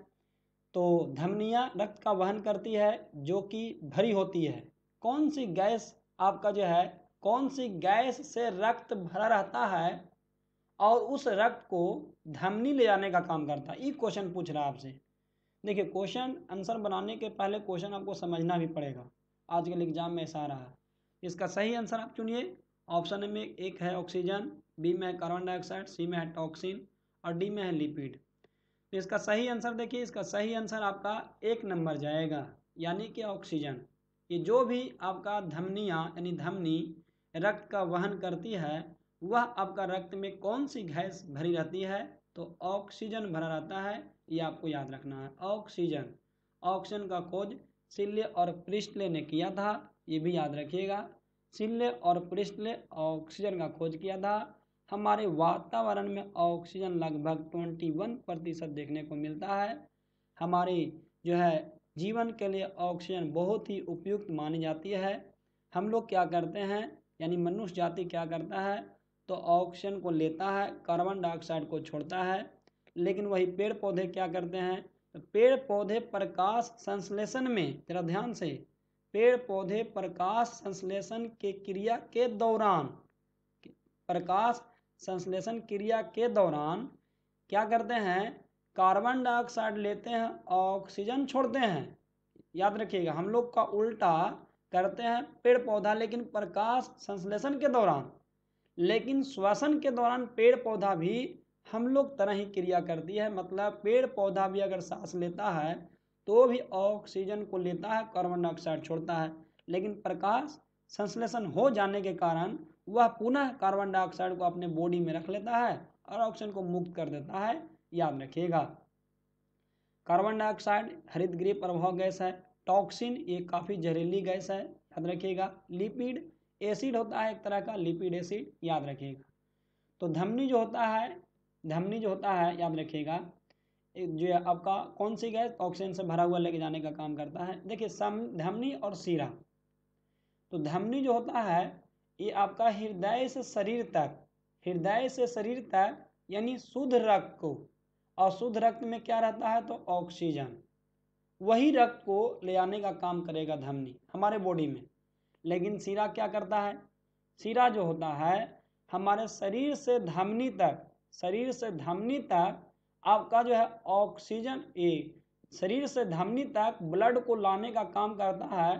तो धमनियाँ रक्त का वहन करती है जो कि भरी होती है कौन सी गैस आपका जो है कौन सी गैस से रक्त भरा रहता है और उस रक्त को धमनी ले जाने का काम करता है ये क्वेश्चन पूछ रहा है आपसे देखिए क्वेश्चन आंसर बनाने के पहले क्वेश्चन आपको समझना भी पड़ेगा आजकल एग्जाम में ऐसा रहा है इसका सही आंसर आप चुनिए ऑप्शन में एक है ऑक्सीजन बी में है कार्बन डाइऑक्साइड सी में है टॉक्सिन और डी में है लिपिड तो इसका सही आंसर देखिए इसका सही आंसर आपका एक नंबर जाएगा यानी कि ऑक्सीजन ये जो भी आपका धमनियाँ यानी धमनी रक्त का वहन करती है वह आपका रक्त में कौन सी गैस भरी रहती है तो ऑक्सीजन भरा रहता है ये आपको याद रखना है ऑक्सीजन ऑक्सीजन का खोज सिल्ले और प्रिस्टले ने किया था ये भी याद रखिएगा सिल्ले और प्रिस्टले ऑक्सीजन का खोज किया था हमारे वातावरण में ऑक्सीजन लगभग ट्वेंटी वन प्रतिशत देखने को मिलता है हमारे जो है जीवन के लिए ऑक्सीजन बहुत ही उपयुक्त मानी जाती है हम लोग क्या करते हैं यानी मनुष्य जाति क्या करता है तो ऑक्सीजन को लेता है कार्बन डाइऑक्साइड को छोड़ता है लेकिन वही पेड़ पौधे क्या करते हैं तो पेड़ पौधे प्रकाश संश्लेषण में तेरा ध्यान से पेड़ पौधे प्रकाश संश्लेषण के क्रिया के दौरान प्रकाश संश्लेषण क्रिया के दौरान क्या करते हैं कार्बन डाइऑक्साइड लेते हैं ऑक्सीजन छोड़ते हैं याद रखिएगा हम लोग का उल्टा करते हैं पेड़ पौधा लेकिन प्रकाश संश्लेषण के दौरान लेकिन श्वसन के दौरान पेड़ पौधा भी हम लोग तरह ही क्रिया करती है मतलब पेड़ पौधा भी अगर सांस लेता है तो भी ऑक्सीजन को लेता है कार्बन डाइऑक्साइड छोड़ता है लेकिन प्रकाश संश्लेषण हो जाने के कारण वह पुनः कार्बन डाइऑक्साइड को अपने बॉडी में रख लेता है और ऑक्सीजन को मुक्त कर देता है याद रखिएगा कार्बन डाइऑक्साइड हरित गृह प्रभाव गैस है टॉक्सिन ये काफ़ी जहरीली गैस है याद रखिएगा लिपिड एसिड होता है एक तरह का लिपिड एसिड याद रखिएगा तो धमनी जो होता है धमनी जो होता है याद रखिएगा जो आपका कौन सी गैस ऑक्सीजन से भरा हुआ लेके जाने का काम करता है देखिए सम धमनी और सीरा तो धमनी जो होता है ये आपका हृदय से शरीर तक हृदय से शरीर तक यानी शुद्ध रक्त को और शुद्ध रक्त में क्या रहता है तो ऑक्सीजन वही रक्त को ले आने का काम करेगा धमनी हमारे बॉडी में लेकिन सिरा क्या करता है सिरा जो होता है हमारे शरीर से धमनी तक शरीर से धमनी तक आपका जो है ऑक्सीजन ए शरीर से धमनी तक ब्लड को लाने का काम करता है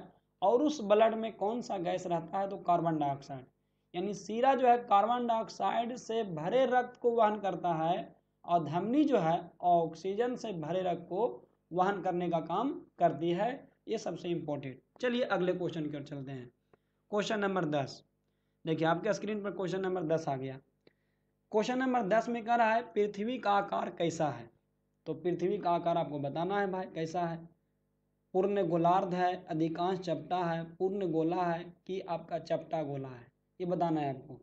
और उस ब्लड में कौन सा गैस रहता है तो कार्बन डाइऑक्साइड यानी सीरा जो है कार्बन डाइऑक्साइड से भरे रक्त को वहन करता है और धमनी जो है ऑक्सीजन से भरे रक्त को वहन करने का काम करती है ये सबसे इम्पोर्टेंट चलिए अगले क्वेश्चन की ओर चलते हैं क्वेश्चन नंबर दस देखिए आपके स्क्रीन पर क्वेश्चन नंबर दस आ गया क्वेश्चन नंबर दस में कह रहा है पृथ्वी का आकार कैसा है तो पृथ्वी का आकार आपको बताना है भाई कैसा है पूर्ण गोलार्ध है अधिकांश चपटा है पूर्ण गोला है कि आपका चपटा गोला है ये बताना है आपको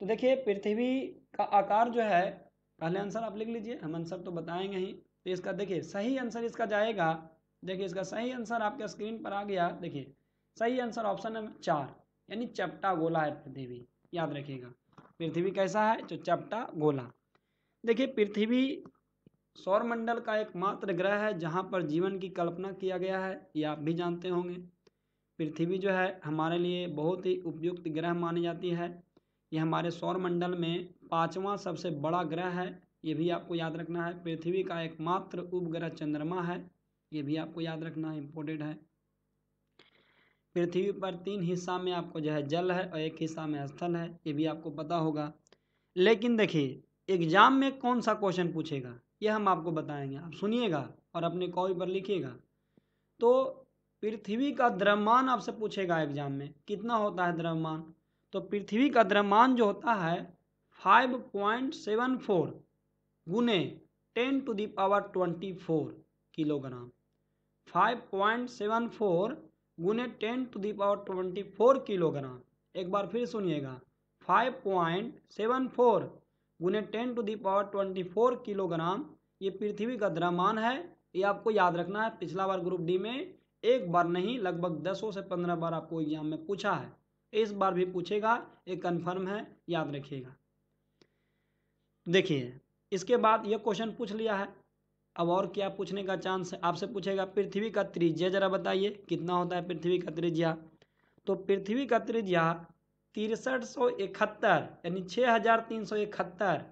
तो देखिए पृथ्वी का आकार जो है पहले आंसर आप लिख लीजिए हम आंसर तो बताएंगे ही तो इसका देखिए सही आंसर इसका जाएगा देखिए इसका सही आंसर आपके स्क्रीन पर आ गया देखिए सही आंसर ऑप्शन नंबर चार यानी चपटा गोला है पृथ्वी याद रखिएगा पृथ्वी कैसा है जो चपटा गोला देखिए पृथ्वी सौरमंडल का एकमात्र ग्रह है जहाँ पर जीवन की कल्पना किया गया है ये आप भी जानते होंगे पृथ्वी जो है हमारे लिए बहुत ही उपयुक्त ग्रह मानी जाती है ये हमारे सौरमंडल में पाँचवा सबसे बड़ा ग्रह है ये भी आपको याद रखना है पृथ्वी का एकमात्र उपग्रह चंद्रमा है ये भी आपको याद रखना इम्पोर्टेंट है पृथ्वी पर तीन हिस्सा में आपको जो है जल है और एक हिस्सा में स्थल है ये भी आपको पता होगा लेकिन देखिए एग्जाम में कौन सा क्वेश्चन पूछेगा ये हम आपको बताएंगे आप सुनिएगा और अपने कॉपी पर लिखिएगा तो पृथ्वी का द्रव्यमान आपसे पूछेगा एग्जाम में कितना होता है द्रव्यमान तो पृथ्वी का द्रव्यमान जो होता है फाइव पॉइंट सेवन फोर गुने ten to the power twenty four kilogram five point seven four गुने ten to the power twenty four kilogram एक बार फिर सुनिएगा फाइव पॉइंट सेवन फोर गुने ten to the power twenty four kilogram ये पृथ्वी का द्रव्यमान है ये आपको याद रखना है पिछला बार ग्रुप डी में एक बार नहीं लगभग दसों से पंद्रह बार आपको एग्जाम में पूछा है इस बार भी पूछेगा ये कन्फर्म है याद रखिएगा देखिए इसके बाद ये क्वेश्चन पूछ लिया है अब और क्या पूछने का चांस है आपसे पूछेगा पृथ्वी का त्रिज्या जरा बताइए कितना होता है पृथ्वी का त्रिज्या तो पृथ्वी का त्रिज्या तिरसठ सौ इकहत्तर यानी छः हजार तीन सौ इकहत्तर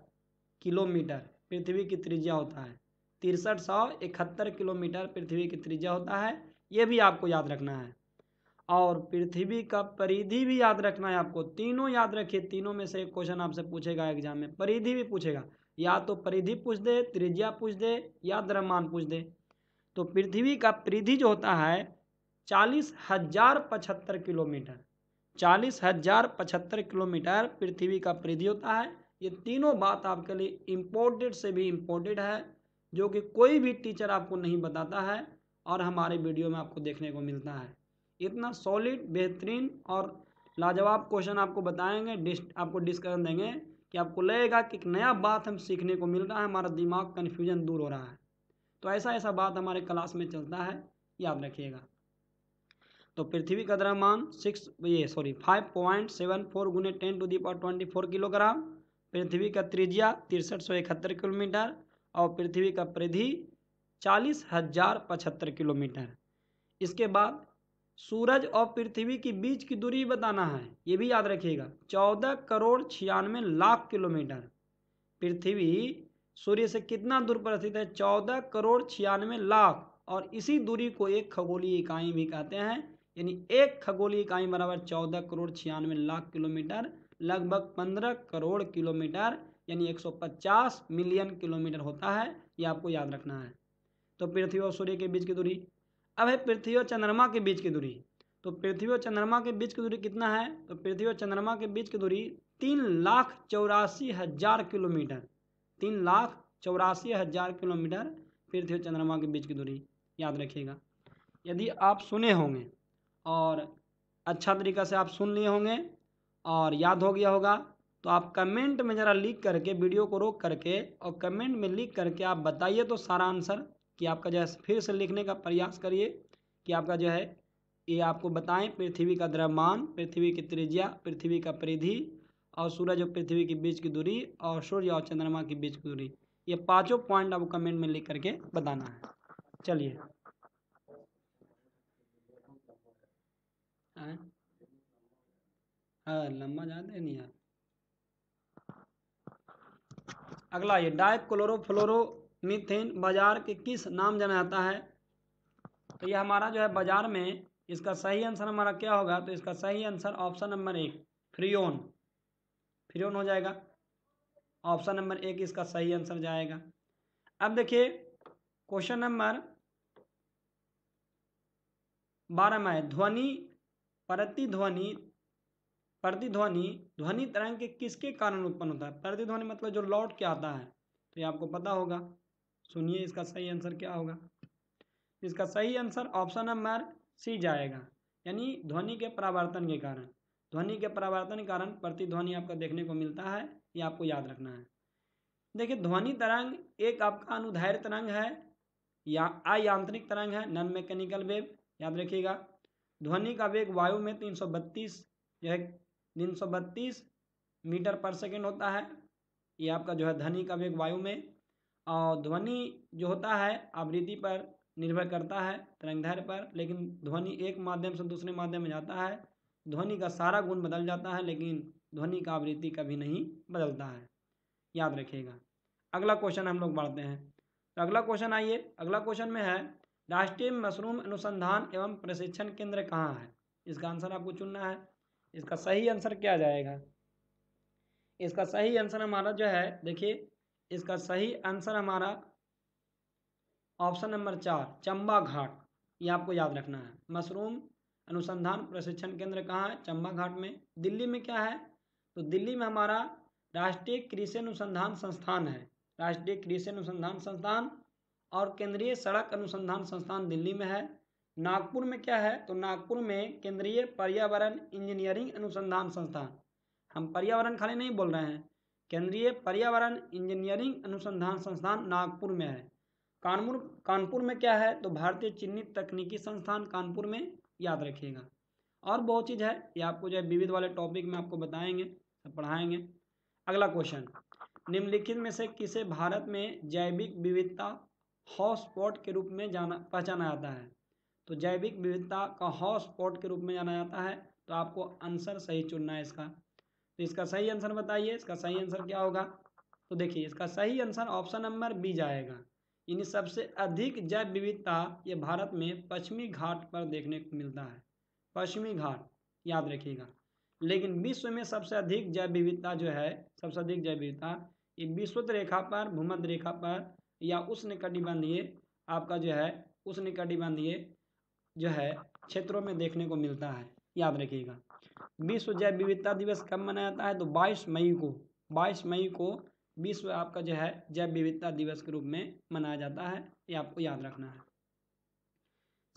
किलोमीटर पृथ्वी की त्रिज्या होता है तिरसठ सौ इकहत्तर किलोमीटर पृथ्वी की त्रिज्या होता है ये भी आपको याद रखना है और पृथ्वी का परिधि भी याद रखना है आपको तीनों याद रखिए तीनों में से एक क्वेश्चन आपसे पूछेगा एग्जाम में परिधि भी पूछेगा या तो परिधि पूछ दे त्रिज्या पूछ दे या द्रव्यमान पूछ दे तो पृथ्वी का परिधि जो होता है चालीस हजार पचहत्तर किलोमीटर चालीस हजार पचहत्तर किलोमीटर पृथ्वी का परिधि होता है ये तीनों बात आपके लिए इम्पोर्टेड से भी इम्पोर्टेड है जो कि कोई भी टीचर आपको नहीं बताता है और हमारे वीडियो में आपको देखने को मिलता है इतना सॉलिड बेहतरीन और लाजवाब क्वेश्चन आपको बताएंगे डिस्ट आपको डिस्कशन देंगे कि आपको लगेगा कि एक नया बात हम सीखने को मिल रहा है हमारा दिमाग कन्फ्यूजन दूर हो रहा है तो ऐसा ऐसा बात हमारे क्लास में चलता है याद रखिएगा तो पृथ्वी का द्रव्यमान सिक्स ये sorry five point seven four गुने ten to the power twenty four kilogram पृथ्वी का त्रिज्या तिरसठ सौ इकहत्तर किलोमीटर और पृथ्वी का परिधि चालीस हजार पचहत्तर किलोमीटर इसके बाद सूरज और पृथ्वी के बीच की दूरी बताना है ये भी याद रखिएगा चौदह करोड़ छियानवे लाख किलोमीटर पृथ्वी सूर्य से कितना दूर पर स्थित है चौदह करोड़ छियानवे लाख और इसी दूरी को एक खगोलीय इकाई भी कहते हैं यानी एक खगोलीय इकाई बराबर चौदह करोड़ छियानवे लाख किलोमीटर लगभग 15 करोड़ किलोमीटर यानी 150 मिलियन किलोमीटर होता है ये आपको याद रखना है तो पृथ्वी और सूर्य के बीच की दूरी अब है पृथ्वी और चंद्रमा के बीच की दूरी तो पृथ्वी और चंद्रमा के बीच की दूरी कितना है तो पृथ्वी और चंद्रमा के बीच की दूरी तीन लाख चौरासी हज़ार किलोमीटर तीन लाख चौरासी हज़ार किलोमीटर पृथ्वी और चंद्रमा के बीच की दूरी याद रखिएगा यदि आप सुने होंगे और अच्छा तरीक़ा से आप सुन लिए होंगे और याद हो गया होगा तो आप कमेंट में ज़रा लिख करके वीडियो को रोक करके और कमेंट में लिख करके आप बताइए तो सारा आंसर कि आपका जो है फिर से लिखने का प्रयास करिए कि आपका जो है ये आपको बताएं पृथ्वी का द्रव्यमान पृथ्वी की त्रिज्या पृथ्वी का परिधि और सूरज और पृथ्वी के बीच की दूरी और सूर्य और चंद्रमा के बीच की दूरी ये पाँचों पॉइंट आपको कमेंट में लिख करके बताना है चलिए हाँ लंबा याद है नहीं यार अगला ये डाइप क्लोरोफ्लोरो मिथेन बाजार के किस नाम जाना जाता है तो ये हमारा जो है बाजार में इसका सही आंसर हमारा क्या होगा तो इसका सही आंसर ऑप्शन नंबर एक फ्रियोन फ्रियोन हो जाएगा ऑप्शन नंबर एक इसका सही आंसर जाएगा अब देखिए क्वेश्चन नंबर बारह में ध्वनि प्रतिध्वनि प्रतिध्वनि ध्वनि तरंग के किसके कारण उत्पन्न होता है प्रतिध्वनि मतलब जो लौट के आता है तो ये आपको पता होगा सुनिए इसका सही आंसर क्या होगा इसका सही आंसर ऑप्शन नंबर सी जाएगा यानी ध्वनि के परावर्तन के कारण ध्वनि के परावर्तन के कारण प्रतिध्वनि आपका देखने को मिलता है ये आपको याद रखना है देखिए ध्वनि तरंग एक आपका अनुधैर्य तरंग है या अयांत्रिक तरंग है नॉन मैकेनिकल वेव याद रखिएगा ध्वनि का वेग वायु में 332 जो है तीन सौ बत्तीस मीटर पर सेकेंड होता है ये आपका जो है ध्वनि का वेग वायु में और ध्वनि जो होता है आवृत्ति पर निर्भर करता है तरंगदैर्घ्य पर लेकिन ध्वनि एक माध्यम से दूसरे माध्यम में जाता है ध्वनि का सारा गुण बदल जाता है लेकिन ध्वनि का आवृत्ति कभी नहीं बदलता है याद रखिएगा अगला क्वेश्चन हम लोग बढ़ते हैं तो अगला क्वेश्चन आइए अगला क्वेश्चन में है राष्ट्रीय मशरूम अनुसंधान एवं प्रशिक्षण केंद्र कहाँ है इसका आंसर आपको चुनना है इसका सही आंसर क्या जाएगा इसका सही आंसर हमारा जो है देखिए इसका सही आंसर हमारा ऑप्शन नंबर चार चंबा घाट ये आपको याद रखना है मशरूम अनुसंधान प्रशिक्षण केंद्र कहाँ है चंबा घाट में दिल्ली में क्या है तो दिल्ली में हमारा राष्ट्रीय कृषि अनुसंधान संस्थान है राष्ट्रीय कृषि अनुसंधान संस्थान और केंद्रीय सड़क अनुसंधान संस्थान दिल्ली में है नागपुर में क्या है तो नागपुर में केंद्रीय पर्यावरण इंजीनियरिंग अनुसंधान संस्थान हम पर्यावरण खाली नहीं बोल रहे हैं केंद्रीय पर्यावरण इंजीनियरिंग अनुसंधान संस्थान नागपुर में है कानपुर कानपुर में क्या है तो भारतीय चिन्हित तकनीकी संस्थान कानपुर में याद रखिएगा और बहुत चीज़ है ये आपको जो है विविध वाले टॉपिक में आपको बताएंगे पढ़ाएंगे अगला क्वेश्चन निम्नलिखित में से किसे भारत में जैविक विविधता हॉटस्पॉट के रूप में जाना पहचाना जाता है तो जैविक विविधता का हॉटस्पॉट के रूप में जाना जाता है तो आपको आंसर सही चुनना है इसका तो इसका सही आंसर बताइए इसका सही आंसर क्या होगा तो देखिए इसका सही आंसर ऑप्शन नंबर बी जाएगा यानी सबसे अधिक जैव विविधता ये भारत में पश्चिमी घाट पर देखने को मिलता है पश्चिमी घाट याद रखिएगा लेकिन विश्व में सबसे अधिक जैव विविधता जो है सबसे अधिक जैव विविधता ये विश्वत रेखा पर भूमध्य रेखा पर या उष्ण कटिबंधीय आपका जो है उष्ण कटिबंधीय जो है क्षेत्रों में देखने को मिलता है याद रखिएगा विश्व जैव विविधता दिवस कब मनाया जाता है तो 22 मई को 22 मई को विश्व आपका जो है जैव विविधता दिवस के रूप में मनाया जाता है ये आपको याद रखना है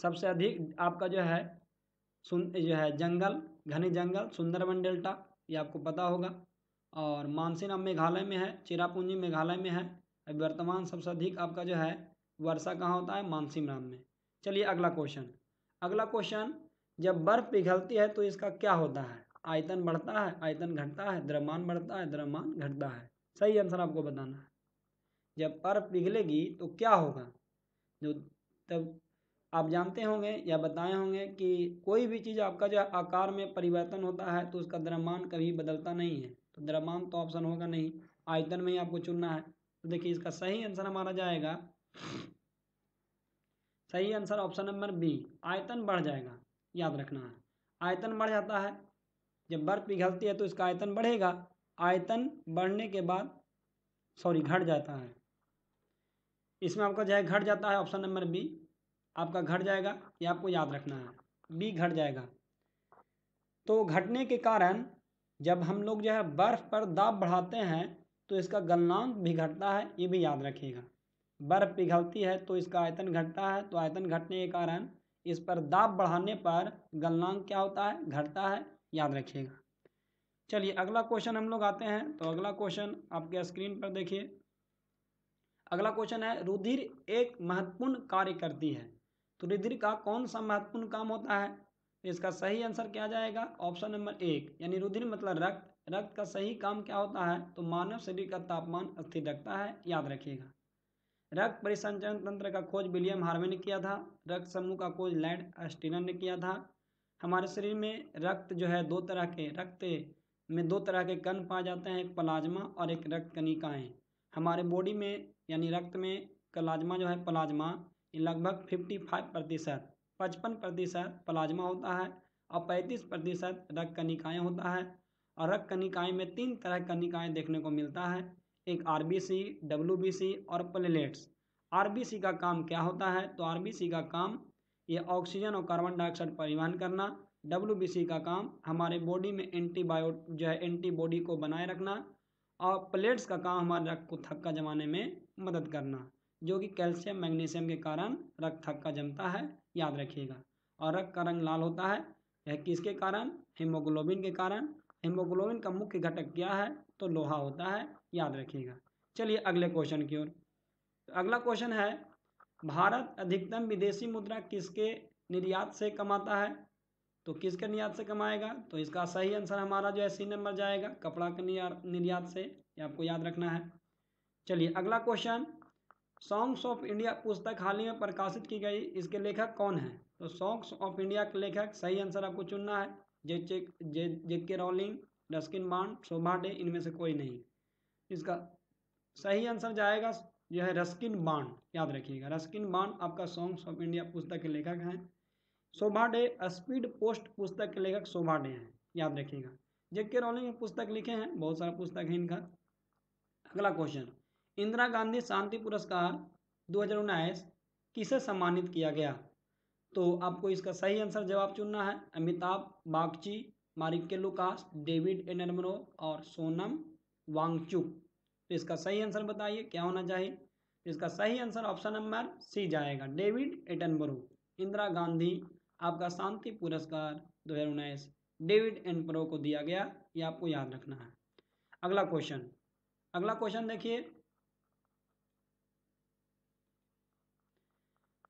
सबसे अधिक आपका जो है सुन जो है जंगल घने जंगल सुंदरवन डेल्टा ये आपको पता होगा और मानसून अब मेघालय में है चिरापूंजी मेघालय में है वर्तमान सबसे अधिक आपका जो है वर्षा कहाँ होता है मानसिमराम में चलिए अगला क्वेश्चन अगला क्वेश्चन जब बर्फ पिघलती है तो इसका क्या होता है आयतन बढ़ता है आयतन घटता है द्रव्यमान बढ़ता है द्रव्यमान घटता है सही आंसर आपको बताना है जब बर्फ पिघलेगी तो क्या होगा जो तब आप जानते होंगे या बताए होंगे कि कोई भी चीज़ आपका जो आकार में परिवर्तन होता है तो उसका द्रव्यमान कभी बदलता नहीं है तो द्रव्यमान तो ऑप्शन होगा नहीं आयतन में ही आपको चुनना है तो देखिए इसका सही आंसर हमारा जाएगा सही आंसर ऑप्शन नंबर बी आयतन बढ़ जाएगा याद रखना है आयतन बढ़ जाता है जब बर्फ़ पिघलती है तो इसका आयतन बढ़ेगा आयतन बढ़ने के बाद सॉरी घट जाता है इसमें आपका जो है घट जाता है ऑप्शन नंबर बी आपका घट जाएगा ये आपको याद रखना है बी घट जाएगा तो घटने के कारण जब हम लोग जो है बर्फ़ पर दाब बढ़ाते हैं तो इसका गलनांक भी घटता है ये भी याद रखिएगा बर्फ पिघलती है तो इसका आयतन घटता है तो आयतन घटने के कारण इस पर दाब बढ़ाने पर गलनांक क्या होता है घटता है याद रखिएगा चलिए अगला क्वेश्चन हम लोग आते हैं तो अगला क्वेश्चन आपके स्क्रीन पर देखिए अगला क्वेश्चन है रुधिर एक महत्वपूर्ण कार्य करती है तो रुधिर का कौन सा महत्वपूर्ण काम होता है तो इसका सही आंसर क्या जाएगा ऑप्शन नंबर एक यानी रुधिर मतलब रक्त रक्त का सही काम क्या होता है तो मानव शरीर का तापमान स्थिर रखता है याद रखिएगा रक्त परिसंचरण तंत्र का खोज विलियम हार्वे ने किया था रक्त समूह का खोज लैंड अस्टीलन ने किया था हमारे शरीर में रक्त जो है दो तरह के रक्त में दो तरह के कण पाए जाते हैं एक प्लाज्मा और एक रक्त कनिकाएँ हमारे बॉडी में यानी रक्त में प्लाज्मा जो है प्लाज्मा लगभग फिफ्टी फाइव प्रतिशत पचपन प्रतिशत प्लाज्मा होता है और पैंतीस प्रतिशत रक्त कनिकाएँ होता है और रक्त कनिकाएँ में तीन तरह कनिकाएँ देखने को मिलता है एक आरबीसी डब्ल्यूबीसी और प्लेलेट्स आरबीसी का काम क्या होता है तो आरबीसी का काम ये ऑक्सीजन और कार्बन डाइऑक्साइड परिवहन करना डब्ल्यूबीसी का काम हमारे बॉडी में एंटीबायो जो है एंटीबॉडी को बनाए रखना और प्लेट्स का काम हमारे रक्त को थक्का जमाने में मदद करना जो कि कैल्शियम मैग्नीशियम के कारण रक्त थक्का जमता है याद रखिएगा और रक्त का रंग लाल होता है यह किसके कारण हीमोग्लोबिन के कारण हीमोग्लोबिन का मुख्य घटक क्या है तो लोहा होता है याद रखिएगा चलिए अगले क्वेश्चन की ओर तो अगला क्वेश्चन है भारत अधिकतम विदेशी मुद्रा किसके निर्यात से कमाता है तो किसके निर्यात से कमाएगा तो इसका सही आंसर हमारा जो है सी नंबर जाएगा कपड़ा के निर्यात से ये आपको याद रखना है चलिए अगला क्वेश्चन सॉन्ग्स ऑफ इंडिया पुस्तक हाल ही में प्रकाशित की गई इसके लेखक कौन है तो सॉन्ग्स ऑफ इंडिया के लेखक सही आंसर आपको चुनना है जे J J K Rowling Ruskin Bond Shobhaa De इनमें से कोई नहीं इसका सही आंसर जाएगा यह है रस्किन बांड याद रखिएगा रस्किन बांड आपका सॉन्ग्स ऑफ इंडिया पुस्तक के लेखक हैं शोभा डे स्पीड पोस्ट पुस्तक के लेखक शोभा डे हैं याद रखिएगा जेके रोलिंग पुस्तक लिखे हैं बहुत सारा पुस्तक है इनका अगला क्वेश्चन इंदिरा गांधी शांति पुरस्कार उन्नीस किसे सम्मानित किया गया तो आपको इसका सही आंसर जवाब चुनना है अमिताभ बागची मारिके लुकास डेविड एनरमरो और सोनम वांगचुक इसका सही आंसर बताइए क्या होना चाहिए इसका सही आंसर ऑप्शन नंबर सी जाएगा डेविड एटनबरो इंदिरा गांधी आपका शांति पुरस्कार दो हज़ार उन्नीस डेविड एनपरो को दिया गया ये आपको याद रखना है अगला क्वेश्चन अगला क्वेश्चन देखिए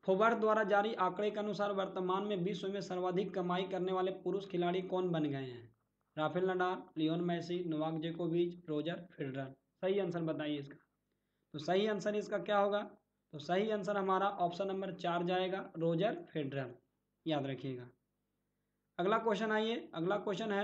फोबर्ट द्वारा जारी आंकड़े के अनुसार वर्तमान में विश्व में सर्वाधिक कमाई करने वाले पुरुष खिलाड़ी कौन बन गए हैं Rafael Nadal Lionel Messi Novak जेकोविच रोजर फेडरर सही आंसर बताइए इसका तो सही आंसर इसका क्या होगा तो सही आंसर हमारा ऑप्शन नंबर चार जाएगा रोजर फेडरर याद रखिएगा अगला क्वेश्चन आइए अगला क्वेश्चन है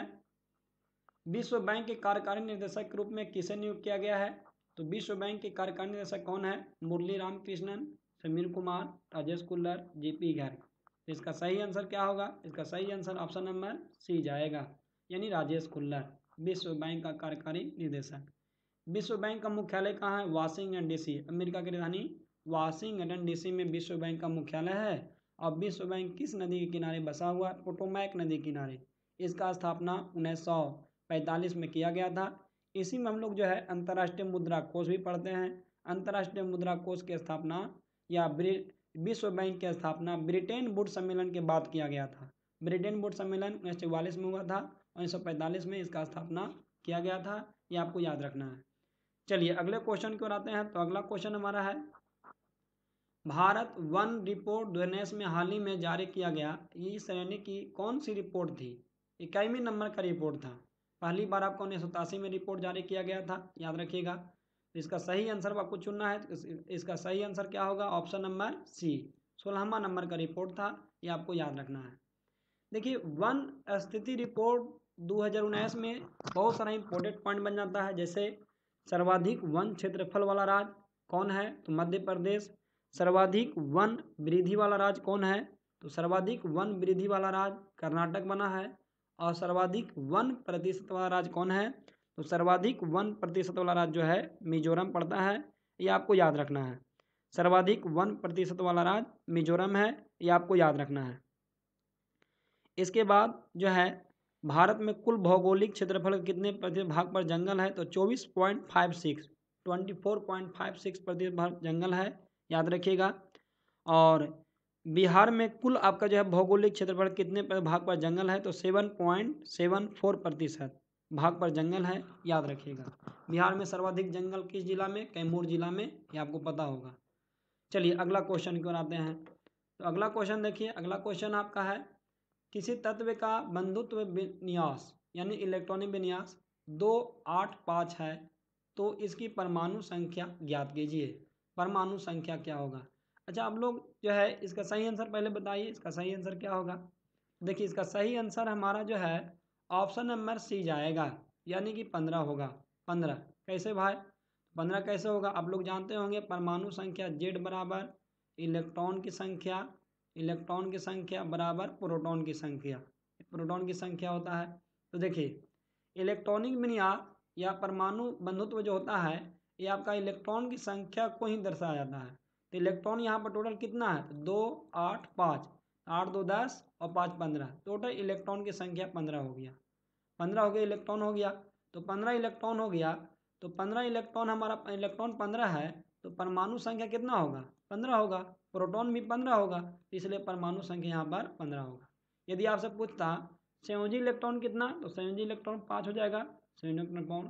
विश्व बैंक के कार्यकारी निर्देशक के रूप में किसे नियुक्त किया गया है तो विश्व बैंक के कार्यकारी निर्देशक कौन है मुरली रामकृष्णन समीर कुमार राजेश कुल्लर जे पी गर्ग तो इसका सही आंसर क्या होगा इसका सही आंसर ऑप्शन नंबर सी जाएगा यानी राजेश कुल्लर विश्व बैंक का कार्यकारी निर्देशक विश्व बैंक का मुख्यालय कहाँ है वाशिंगटन डीसी अमेरिका की राजधानी वाशिंगटन डीसी में विश्व बैंक का मुख्यालय है और विश्व बैंक किस नदी के किनारे बसा हुआ है पोटोमैक नदी किनारे इसका स्थापना उन्नीस सौ पैंतालीस में किया गया था इसी में हम लोग जो है अंतर्राष्ट्रीय मुद्रा कोष भी पढ़ते हैं अंतर्राष्ट्रीय मुद्रा कोष की स्थापना या विश्व बैंक की स्थापना ब्रिटेन बुट सम्मेलन के बाद किया गया था ब्रिटेन बुट सम्मेलन उन्नीस में हुआ था उन्नीस में इसका स्थापना किया गया था ये आपको याद रखना है चलिए अगले क्वेश्चन की ओर आते हैं तो अगला क्वेश्चन हमारा है भारत वन रिपोर्ट द्वेनेस में हाल ही में जारी किया गया ये श्रेणी की कौन सी रिपोर्ट थी इक्यावी नंबर का रिपोर्ट था पहली बार आपको उन्नीस में रिपोर्ट जारी किया गया था याद रखिएगा इसका सही आंसर आपको चुनना है तो इसका सही आंसर क्या होगा ऑप्शन नंबर सी सोलहवा नंबर का रिपोर्ट था ये आपको याद रखना है देखिए वन स्थिति रिपोर्ट दो में बहुत सारा इंपॉर्टेंट पॉइंट बन जाता है जैसे सर्वाधिक वन क्षेत्रफल वाला राज्य कौन है तो मध्य प्रदेश सर्वाधिक वन वृद्धि वाला राज्य कौन है तो सर्वाधिक वन वृद्धि वाला राज्य कर्नाटक बना है और सर्वाधिक वन प्रतिशत वाला राज्य कौन है तो सर्वाधिक वन प्रतिशत वाला राज्य जो है मिजोरम पड़ता है ये आपको याद रखना है सर्वाधिक वन प्रतिशत वाला राज्य मिजोरम है ये आपको याद रखना है इसके बाद जो है भारत में कुल भौगोलिक क्षेत्रफल कितने प्रतिशत भाग पर जंगल है तो चौबीस point five six twenty four point five six प्रतिशत भाग जंगल है याद रखिएगा और बिहार में कुल आपका जो है भौगोलिक क्षेत्रफल कितने भाग पर जंगल है तो सेवन पॉइंट सेवन फोर प्रतिशत भाग पर जंगल है याद रखिएगा बिहार में सर्वाधिक जंगल किस जिला में कैमूर जिला में ये आपको पता होगा चलिए अगला क्वेश्चन क्यों आते हैं तो अगला क्वेश्चन देखिए अगला क्वेश्चन आपका है किसी तत्व का बंधुत्व विन्यास यानी इलेक्ट्रॉनिक विन्यास दो आठ पाँच है तो इसकी परमाणु संख्या ज्ञात कीजिए परमाणु संख्या क्या होगा अच्छा आप लोग जो है इसका सही आंसर पहले बताइए इसका सही आंसर क्या होगा देखिए इसका सही आंसर हमारा जो है ऑप्शन नंबर सी जाएगा यानी कि पंद्रह होगा पंद्रह कैसे भाई पंद्रह कैसे होगा आप लोग जानते होंगे परमाणु संख्या जेड बराबर इलेक्ट्रॉन की संख्या इलेक्ट्रॉन की संख्या बराबर प्रोटॉन की संख्या प्रोटॉन की संख्या होता है तो देखिए इलेक्ट्रॉनिक विन्यास या परमाणु बंधुत्व जो होता है ये आपका इलेक्ट्रॉन की संख्या को ही दर्शाया जाता है तो इलेक्ट्रॉन यहाँ पर टोटल कितना है तो दो आठ पाँच आठ दो दस और पाँच पंद्रह टोटल इलेक्ट्रॉन की संख्या पंद्रह हो गया पंद्रह हो गया इलेक्ट्रॉन हो गया तो पंद्रह इलेक्ट्रॉन हो गया तो पंद्रह इलेक्ट्रॉन हमारा इलेक्ट्रॉन पंद्रह है तो परमाणु संख्या कितना होगा पंद्रह होगा प्रोटॉन भी पंद्रह होगा तो इसलिए परमाणु संख्या यहाँ पर पंद्रह होगा यदि आपसे पूछता संयोजी इलेक्ट्रॉन कितना तो संयोजी इलेक्ट्रॉन पाँच हो जाएगा संयोजी इलेक्ट्रॉन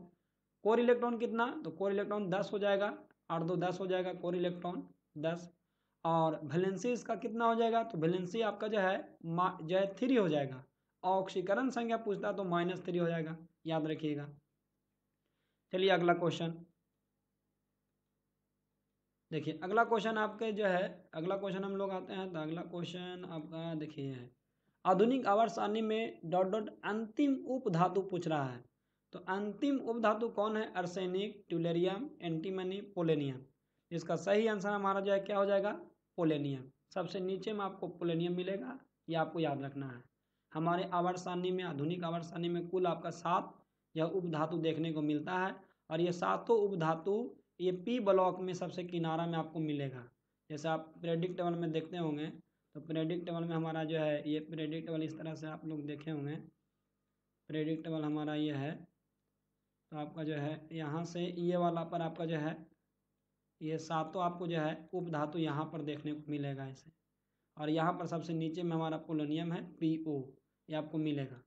कोर इलेक्ट्रॉन कितना तो कोर इलेक्ट्रॉन दस हो जाएगा आठ दो दस हो जाएगा कोर इलेक्ट्रॉन दस और वैलेंसी इसका कितना हो जाएगा तो वैलेंसी आपका जो है जो है थ्री हो जाएगा ऑक्सीकरण संख्या पूछता तो माइनस थ्री हो जाएगा याद रखिएगा चलिए अगला क्वेश्चन देखिए अगला क्वेश्चन आपके जो है अगला क्वेश्चन हम लोग आते हैं तो अगला क्वेश्चन आपका देखिए आधुनिक आवर सारणी में डॉट डॉट अंतिम उपधातु पूछ रहा है तो अंतिम उपधातु कौन है अर्सेनिक ट्यूलेरियम एंटीमनी पोलेनियम इसका सही आंसर हमारा जो है क्या हो जाएगा पोलेनियम सबसे नीचे में आपको पोलेनियम मिलेगा ये आपको याद रखना है हमारे आवर सारणी में आधुनिक आवर सारणी में कुल आपका सात यह उपधातु देखने को मिलता है और ये सातों उपधातु ये पी ब्लॉक में सबसे किनारा में आपको मिलेगा जैसे आप प्रेडिक्टेबल में देखते होंगे तो प्रेडिक्टेबल में हमारा जो है ये प्रेडिक्टेबल इस तरह से आप लोग देखे होंगे प्रेडिक्टेबल हमारा ये है तो आपका जो है यहाँ से ये वाला पर आपका जो है ये सातों आपको जो है उप धातु यहाँ पर देखने को मिलेगा ऐसे और यहाँ पर सबसे नीचे में हमारा पोलोनियम है पी ओ ये आपको मिलेगा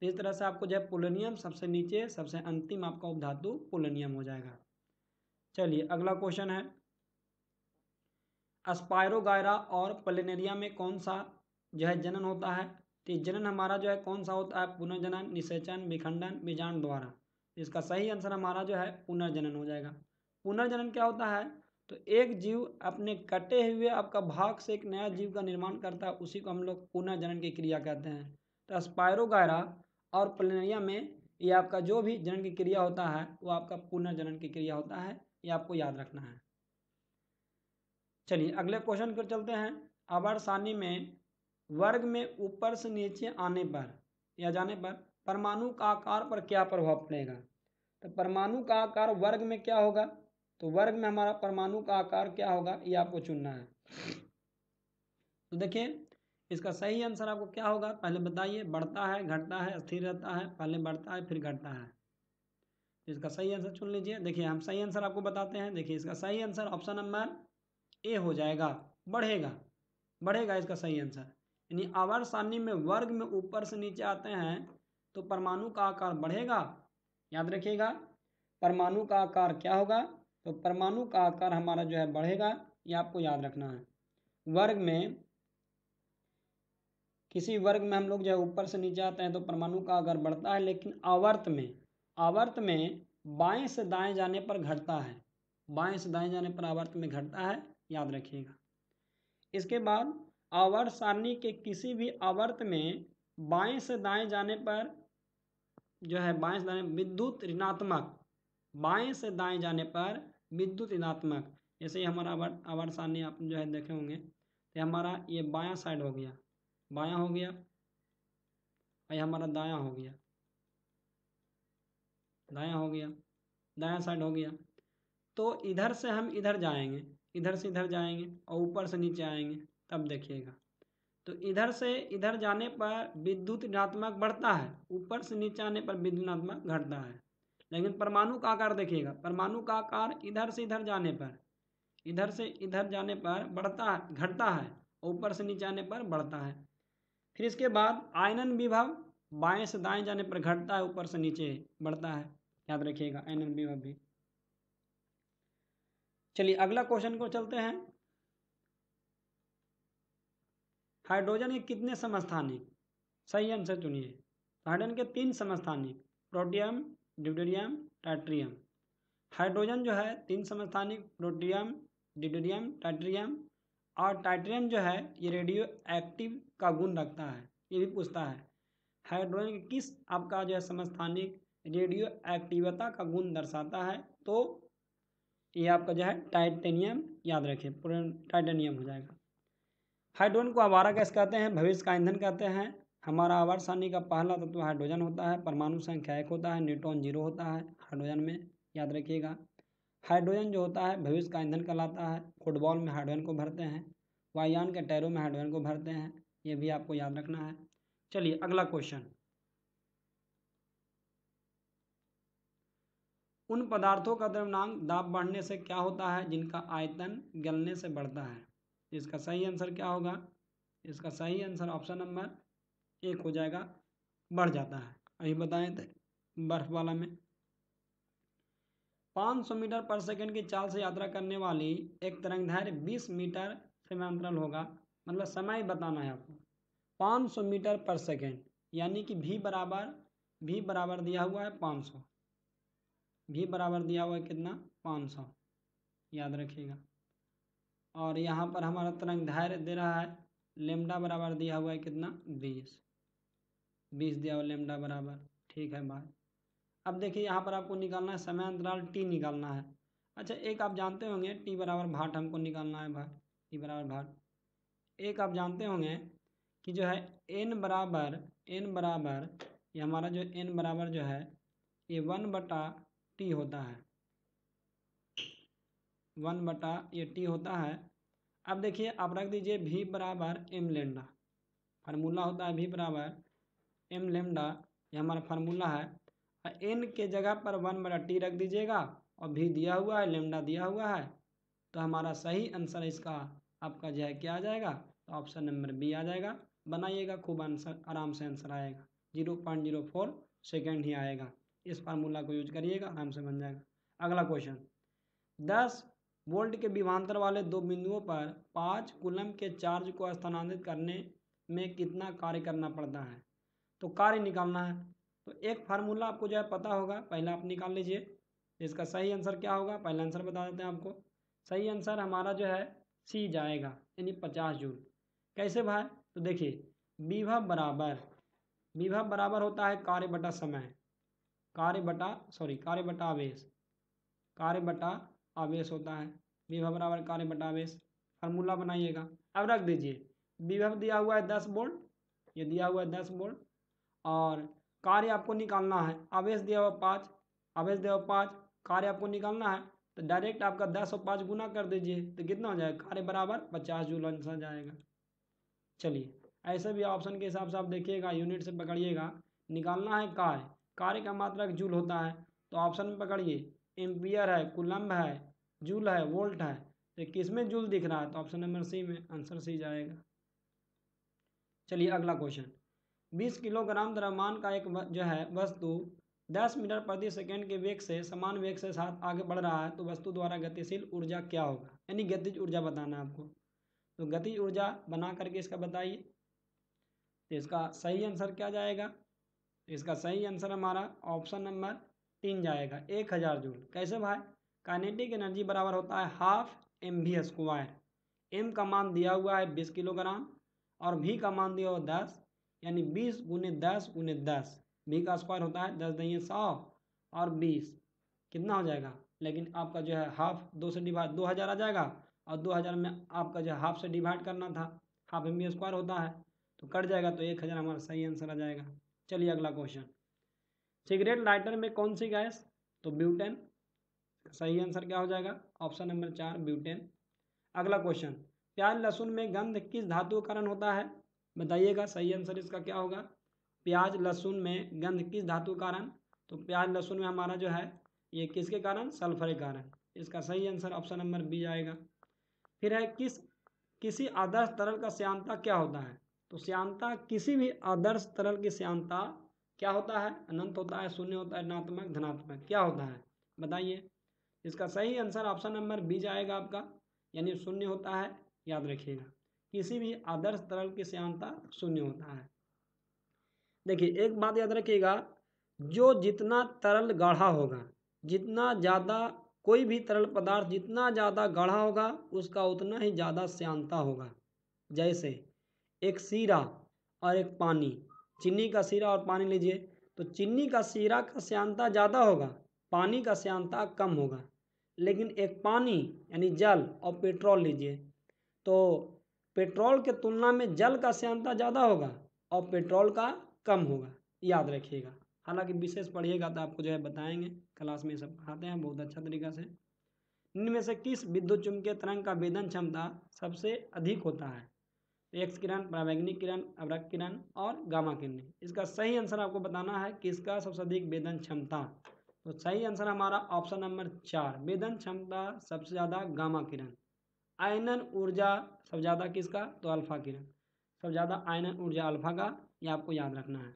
तो इस तरह से आपको जो है पोलोनियम सबसे नीचे सबसे अंतिम आपका उपधातु पोलोनियम हो जाएगा चलिए अगला क्वेश्चन है अस्पायरोगायरा और प्लेनेरिया में कौन सा जो है जनन होता है तो जनन हमारा जो है कौन सा होता है पुनर्जनन निषेचन विखंडन बीजाण द्वारा इसका सही आंसर हमारा जो है पुनर्जनन हो जाएगा पुनर्जनन क्या होता है तो एक जीव अपने कटे हुए आपका भाग से एक नया जीव का निर्माण करता है उसी को हम लोग पुनर्जनन की क्रिया कहते हैं तो स्पायरोगायरा और प्लेनेरिया में ये आपका जो भी जनन की क्रिया होता है वो आपका पुनर्जनन की क्रिया होता है ये आपको याद रखना है चलिए अगले क्वेश्चन पर चलते हैं अवर सानी में वर्ग में ऊपर से नीचे आने पर या जाने पर परमाणु का आकार पर क्या प्रभाव पड़ेगा तो परमाणु का आकार वर्ग में क्या होगा तो वर्ग में हमारा परमाणु का आकार क्या होगा ये आपको चुनना है तो देखिए इसका सही आंसर आपको क्या होगा पहले बताइए बढ़ता है घटता है स्थिर रहता है पहले बढ़ता है फिर घटता है तो इसका सही आंसर चुन लीजिए देखिए हम सही आंसर आपको बताते हैं देखिए इसका सही आंसर ऑप्शन नंबर ए हो जाएगा बढ़ेगा बढ़ेगा इसका सही आंसर यानी आवर सारणी में वर्ग में ऊपर से नीचे आते हैं तो परमाणु का आकार बढ़ेगा याद रखिएगा परमाणु का आकार क्या होगा तो परमाणु का आकार हमारा जो है बढ़ेगा ये आपको याद रखना है वर्ग में किसी वर्ग में हम लोग जो है ऊपर से नीचे आते हैं तो परमाणु का आकार बढ़ता है लेकिन आवर्त में आवर्त में बाएं से दाएं जाने पर घटता है बाएं से दाएं जाने पर आवर्त में घटता है याद रखिएगा इसके बाद आवर्त सारणी के किसी भी आवर्त में बाएं से दाएं जाने पर जो है बाएं से दाएं विद्युत ऋणात्मक बाएं से दाएं जाने पर विद्युत ऋणात्मक जैसे हमारा आवर्त आवर्त सारणी आप जो है देखे होंगे तो हमारा ये बायां साइड हो गया बायां हो गया और हमारा दायां हो गया दाया हो गया दाया साइड हो गया तो इधर से हम इधर जाएंगे इधर से इधर जाएंगे और ऊपर से नीचे आएंगे तब देखिएगा तो इधर से इधर जाने पर विद्युत ऋणात्मक बढ़ता है ऊपर से नीचे आने पर विद्युत ऋणात्मक घटता है लेकिन परमाणु का आकार देखिएगा परमाणु का आकार इधर से इधर जाने पर इधर से इधर जाने पर बढ़ता है घटता है ऊपर से नीचे आने पर बढ़ता है फिर इसके बाद आयनन विभव बाएं से दाएं जाने पर घटता है ऊपर से नीचे बढ़ता है याद रखिएगा एन एन बी वी चलिए अगला क्वेश्चन को चलते हैं हाइड्रोजन के कितने समस्थानिक सही आंसर चुनिए हाइड्रोजन के तीन समस्थानिक प्रोटियम ड्यूटेरियम टाइट्रियम हाइड्रोजन जो है तीन समस्थानिक प्रोटियम ड्यूटेरियम टाइट्रियम और टाइट्रियम जो है ये रेडियो एक्टिव का गुण रखता है ये भी पूछता है हाइड्रोजन किस आपका जो है समस्थानिक रेडियो एक्टिवता का गुण दर्शाता है तो ये आपका जो है टाइटेनियम याद रखें पूरे टाइटेनियम हो जाएगा हाइड्रोजन को आवारा गैस कहते हैं भविष्य का ईंधन कहते हैं हमारा आवार सारणी का पहला तत्व तो हाइड्रोजन होता है परमाणु संख्या एक होता है न्यूट्रॉन जीरो होता है हाइड्रोजन में याद रखिएगा हाइड्रोजन जो होता है भविष्य का ईंधन कहलाता है फुटबॉल में हाइड्रोजन को भरते हैं वायुयान के टैरों में हाइड्रोजन को भरते हैं ये भी आपको याद रखना है चलिए अगला क्वेश्चन उन पदार्थों का द्रव्यमान दाब बढ़ने से क्या होता है जिनका आयतन गलने से बढ़ता है इसका सही आंसर क्या होगा इसका सही आंसर ऑप्शन नंबर एक हो जाएगा बढ़ जाता है अभी बताएं थे तो बर्फ वाला में 500 मीटर पर सेकंड की चाल से यात्रा करने वाली एक धैर्य 20 मीटर समांतरल होगा मतलब समय बताना है आपको 500 मीटर पर सेकंड यानी कि भी बराबर भी बराबर दिया हुआ है 500 भी बराबर दिया हुआ है कितना पाँच सौ याद रखिएगा और यहाँ पर हमारा तरंग धैर्य दे रहा है लेमडा बराबर दिया हुआ है कितना बीस बीस दिया हुआ लेमडा बराबर ठीक है भाई अब देखिए यहाँ पर आपको निकालना है समय अंतराल टी निकालना है अच्छा एक आप जानते होंगे टी बराबर भाट हमको निकालना है भाई टी बराबर भाट एक आप जानते होंगे कि जो है एन बराबर एन बराबर ये हमारा जो एन बराबर जो है ये वन बटा टी होता है वन बटा ये टी होता है अब देखिए आप रख दीजिए भी बराबर एम लेमडा फार्मूला होता है भी बराबर एम लेमडा ये हमारा फार्मूला है और एन के जगह पर वन बटा टी रख दीजिएगा और भी दिया हुआ है लेमडा दिया हुआ है तो हमारा सही आंसर इसका आपका जो है क्या आ जाएगा तो ऑप्शन नंबर बी आ जाएगा बनाइएगा खूब आंसर आराम से आंसर आएगा zero point zero four second ही आएगा इस फार्मूला को यूज करिएगा आराम से बन जाएगा अगला क्वेश्चन दस वोल्ट के विभांतर वाले दो बिंदुओं पर पाँच कुलम के चार्ज को स्थानांतरित करने में कितना कार्य करना पड़ता है तो कार्य निकालना है तो एक फार्मूला आपको जो है पता होगा पहले आप निकाल लीजिए इसका सही आंसर क्या होगा पहला आंसर बता देते हैं आपको सही आंसर हमारा जो है सी जाएगा यानी पचास जूल कैसे भाई तो देखिए विभव बराबर विभव बराबर होता है कार्य बटा समय कार्य बटा सॉरी कार्य बटा आवेश कार्य बटा आवेश होता है विभव बराबर कार्य बटा आवेश फार्मूला बनाइएगा अब रख दीजिए विभव दिया हुआ है दस बोल्ट ये दिया हुआ है दस बोल्ट और कार्य आपको निकालना है आवेश दिया हुआ पाँच आवेश दिया हुआ पाँच कार्य आपको निकालना है तो डायरेक्ट आपका दस और पाँच गुना कर दीजिए तो कितना हो जाएगा कार्य बराबर पचास जूल आंसर जाएगा चलिए ऐसे भी ऑप्शन के हिसाब से आप देखिएगा यूनिट से पकड़िएगा निकालना है कार्य कार्य का मात्रक जूल होता है तो ऑप्शन में पकड़िए एम्पियर है कुलम्ब है जूल है वोल्ट है तो किस में जूल दिख रहा है तो ऑप्शन नंबर सी में आंसर सी जाएगा चलिए अगला क्वेश्चन बीस किलोग्राम द्रव्यमान का एक जो है वस्तु दस मीटर प्रति सेकेंड के वेग से समान वेग से साथ आगे बढ़ रहा है तो वस्तु द्वारा गतिशील ऊर्जा क्या होगा यानी गतिज ऊर्जा बताना है आपको तो गतिज ऊर्जा बना करके इसका बताइए तो इसका सही आंसर क्या जाएगा तो इसका सही आंसर हमारा ऑप्शन नंबर तीन जाएगा एक हज़ार जूल कैसे भाई काइनेटिक एनर्जी बराबर होता है half m v square m का मान दिया हुआ है बीस किलोग्राम और भी का मान दिया हुआ दस यानी बीस गुने दस गुने दस भी का स्क्वायर होता है दस दही सौ और बीस कितना हो जाएगा लेकिन आपका जो है हाफ दो से डिवाइड दो हज़ार आ जाएगा और दो हज़ार में आपका जो है हाफ से डिवाइड करना था हाफ एम स्क्वायर होता है तो कट जाएगा तो एक हज़ार हमारा सही आंसर आ जाएगा चलिए अगला क्वेश्चन सिगरेट लाइटर में कौन सी गैस तो ब्यूटेन सही आंसर क्या हो जाएगा ऑप्शन नंबर चार ब्यूटेन अगला क्वेश्चन प्याज लहसुन में गंध किस धातु कारण होता है बताइएगा सही आंसर इसका क्या होगा प्याज लहसुन में गंध किस धातु कारण तो प्याज लहसुन में हमारा जो है ये किसके कारण सल्फर के कारण इसका सही आंसर ऑप्शन नंबर बी आएगा फिर है किस किसी आदर्श तरल का श्यांता क्या होता है तो श्यांता किसी भी आदर्श तरल की श्यांता क्या होता है अनंत होता है शून्य होता है ऋणात्मक धनात्मक क्या होता है बताइए इसका सही आंसर ऑप्शन नंबर बी जाएगा आपका यानी शून्य होता है याद रखिएगा किसी भी आदर्श तरल की श्यांता शून्य होता है देखिए एक बात याद रखिएगा जो जितना तरल गाढ़ा होगा जितना ज़्यादा कोई भी तरल पदार्थ जितना ज़्यादा गाढ़ा होगा उसका उतना ही ज़्यादा श्यांता होगा जैसे एक सीरा और एक पानी चीनी का सीरा और पानी लीजिए तो चीनी का सीरा का श्यानता ज़्यादा होगा पानी का श्यानता कम होगा लेकिन एक पानी यानी जल और पेट्रोल लीजिए तो पेट्रोल के तुलना में जल का श्यानता ज़्यादा होगा और पेट्रोल का कम होगा याद रखिएगा हालांकि विशेष पढ़िएगा तो आपको जो है बताएंगे क्लास में सब पढ़ाते हैं बहुत अच्छा तरीका से इनमें से किस विद्युत चुंबकीय तरंग का वेदन क्षमता सबसे अधिक होता है एक्स तो किरण प्रावैग्निक किरण अवरक किरण और गामा किरण इसका सही आंसर आपको बताना है किसका सबसे अधिक वेदन क्षमता तो सही आंसर हमारा ऑप्शन नंबर चार वेदन क्षमता सबसे ज़्यादा गामा किरण आयनन ऊर्जा सबसे ज़्यादा किसका तो अल्फा किरण सबसे ज़्यादा आयनन ऊर्जा अल्फा का ये आपको याद रखना है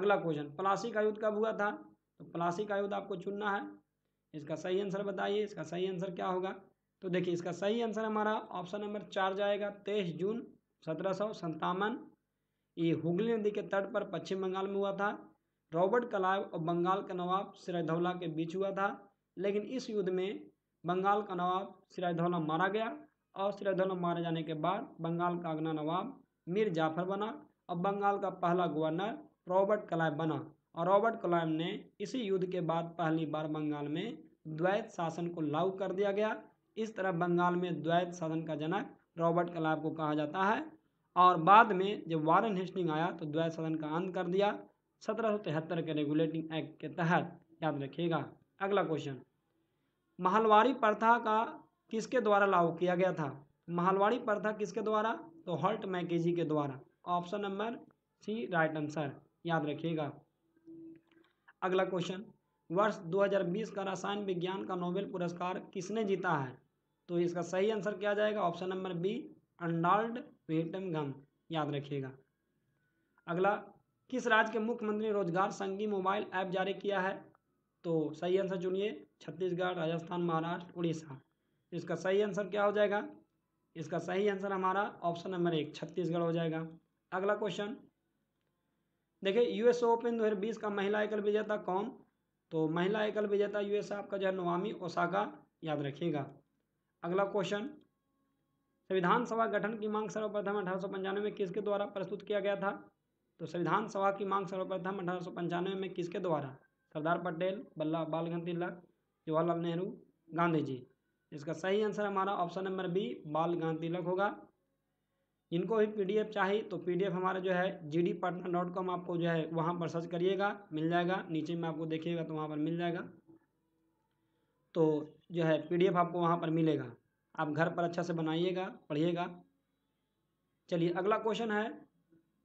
अगला क्वेश्चन प्लासिक आयुध कब हुआ था तो प्लासिक आयुध आपको चुनना है इसका सही आंसर बताइए इसका सही आंसर क्या होगा तो देखिए इसका सही आंसर हमारा ऑप्शन नंबर चार जाएगा तेईस जून सत्रह सौ सत्तावन ये हुगली नदी के तट पर पश्चिम बंगाल में हुआ था रॉबर्ट कलाव और बंगाल का नवाब सिराधौला के बीच हुआ था लेकिन इस युद्ध में बंगाल का नवाब सिराधौला मारा गया और सिराधौला मारे जाने के बाद बंगाल का अगना नवाब मीर जाफर बना और बंगाल का पहला गवर्नर रॉबर्ट कलाइव बना और रॉबर्ट कलाइव ने इसी युद्ध के बाद पहली बार बंगाल में द्वैत शासन को लागू कर दिया गया इस तरह बंगाल में द्वैत शासन का जनक रॉबर्ट कलाइव को कहा जाता है और बाद में जब वारन हेस्टिंग आया तो द्वैत सदन का अंत कर दिया सत्रह के रेगुलेटिंग एक्ट के तहत याद रखिएगा अगला क्वेश्चन महलवारी प्रथा का किसके द्वारा लागू किया गया था महलवाड़ी प्रथा किसके द्वारा तो हॉल्ट मैकेजी के द्वारा option number C right answer याद रखिएगा अगला क्वेश्चन वर्ष 2020 का रसायन विज्ञान का नोबेल पुरस्कार किसने जीता है तो इसका सही आंसर क्या जाएगा ऑप्शन नंबर बी अंडाल्ड वेटम गम याद रखिएगा अगला किस राज्य के मुख्यमंत्री ने रोजगार संगी मोबाइल ऐप जारी किया है तो सही आंसर चुनिए छत्तीसगढ़ राजस्थान महाराष्ट्र उड़ीसा इसका सही आंसर क्या हो जाएगा इसका सही आंसर हमारा ऑप्शन नंबर एक छत्तीसगढ़ हो जाएगा अगला क्वेश्चन देखिए यूएस ओपन बीस का महिला एकल विजेता कौन तो महिला एकल विजेता यूएस आपका जो है नवामी ओसाका याद रखिएगा अगला क्वेश्चन संविधान हम्म। सभा गठन की मांग सर्वप्रथम अठारह सौ पंचानवे में किसके द्वारा प्रस्तुत किया गया था तो संविधान सभा की मांग सर्वप्रथम अठारह सौ पंचानवे में किसके द्वारा सरदार पटेल बल्ला बाल तिलक जवाहरलाल नेहरू गांधी जी इसका सही आंसर हमारा ऑप्शन नंबर बी बाल गांधी तिलक होगा इनको भी पीडीएफ चाहिए तो पीडीएफ हमारा जो है G D Patna dot com आपको जो है वहाँ पर सर्च करिएगा मिल जाएगा नीचे में आपको देखिएगा तो वहाँ पर मिल जाएगा तो जो है पीडीएफ आपको वहाँ पर मिलेगा आप घर पर अच्छा से बनाइएगा पढ़िएगा चलिए अगला क्वेश्चन है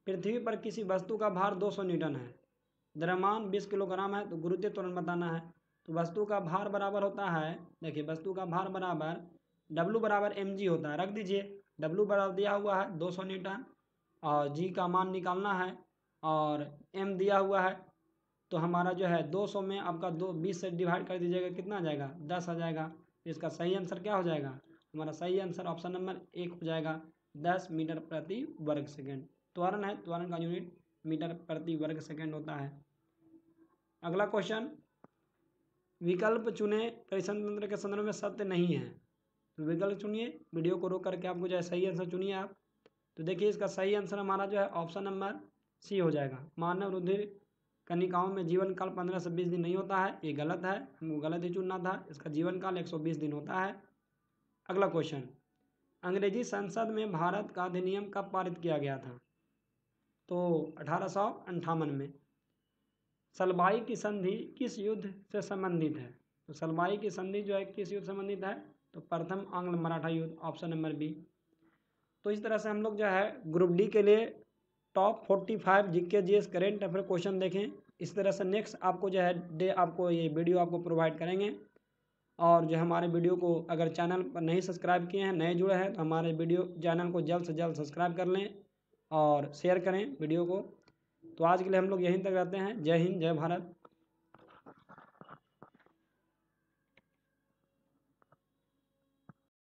पृथ्वी पर किसी वस्तु का भार 200 न्यूटन है द्रमान 20 किलोग्राम है तो गुरुत्व त्वरण बताना है तो वस्तु का भार बराबर होता है देखिए वस्तु का भार बराबर डब्लू बराबर एम जी होता है रख दीजिए डब्लू बराबर दिया हुआ है 200 न्यूटन और जी का मान निकालना है और एम दिया हुआ है तो हमारा जो है 200 में आपका दो बीस से डिवाइड कर दीजिएगा कितना आ जाएगा दस आ जाएगा इसका सही आंसर क्या हो जाएगा हमारा सही आंसर ऑप्शन नंबर एक हो जाएगा दस मीटर प्रति वर्ग सेकेंड त्वरण है त्वरण का यूनिट मीटर प्रति वर्ग सेकेंड होता है अगला क्वेश्चन विकल्प चुने परिसंघ तंत्र के संदर्भ में सत्य नहीं है तो विकल्प चुनिए वीडियो को रोक करके आपको जो है सही आंसर चुनिए आप तो देखिए इसका सही आंसर हमारा जो है ऑप्शन नंबर सी हो जाएगा मानव रुधिर कनिकाओं में जीवन काल पंद्रह से बीस दिन नहीं होता है ये गलत है हमको गलत ही चुनना था इसका जीवन काल एक सौ बीस दिन होता है अगला क्वेश्चन अंग्रेजी संसद में भारत का अधिनियम कब पारित किया गया था तो अठारह में सलवाई की संधि किस युद्ध से संबंधित है तो सलवाई की संधि जो है किस युद्ध से संबंधित है तो प्रथम आंग्ल मराठा युद्ध ऑप्शन नंबर बी तो इस तरह से हम लोग जो है ग्रुप डी के लिए top forty five G K G S current affair question देखें इस तरह से नेक्स्ट आपको जो है डे आपको ये वीडियो आपको प्रोवाइड करेंगे और जो हमारे वीडियो को अगर चैनल पर नहीं सब्सक्राइब किए हैं नए जुड़े हैं तो हमारे वीडियो चैनल को जल्द से जल्द सब्सक्राइब कर लें और शेयर करें वीडियो को तो आज के लिए हम लोग यहीं तक रहते हैं जय हिंद जय भारत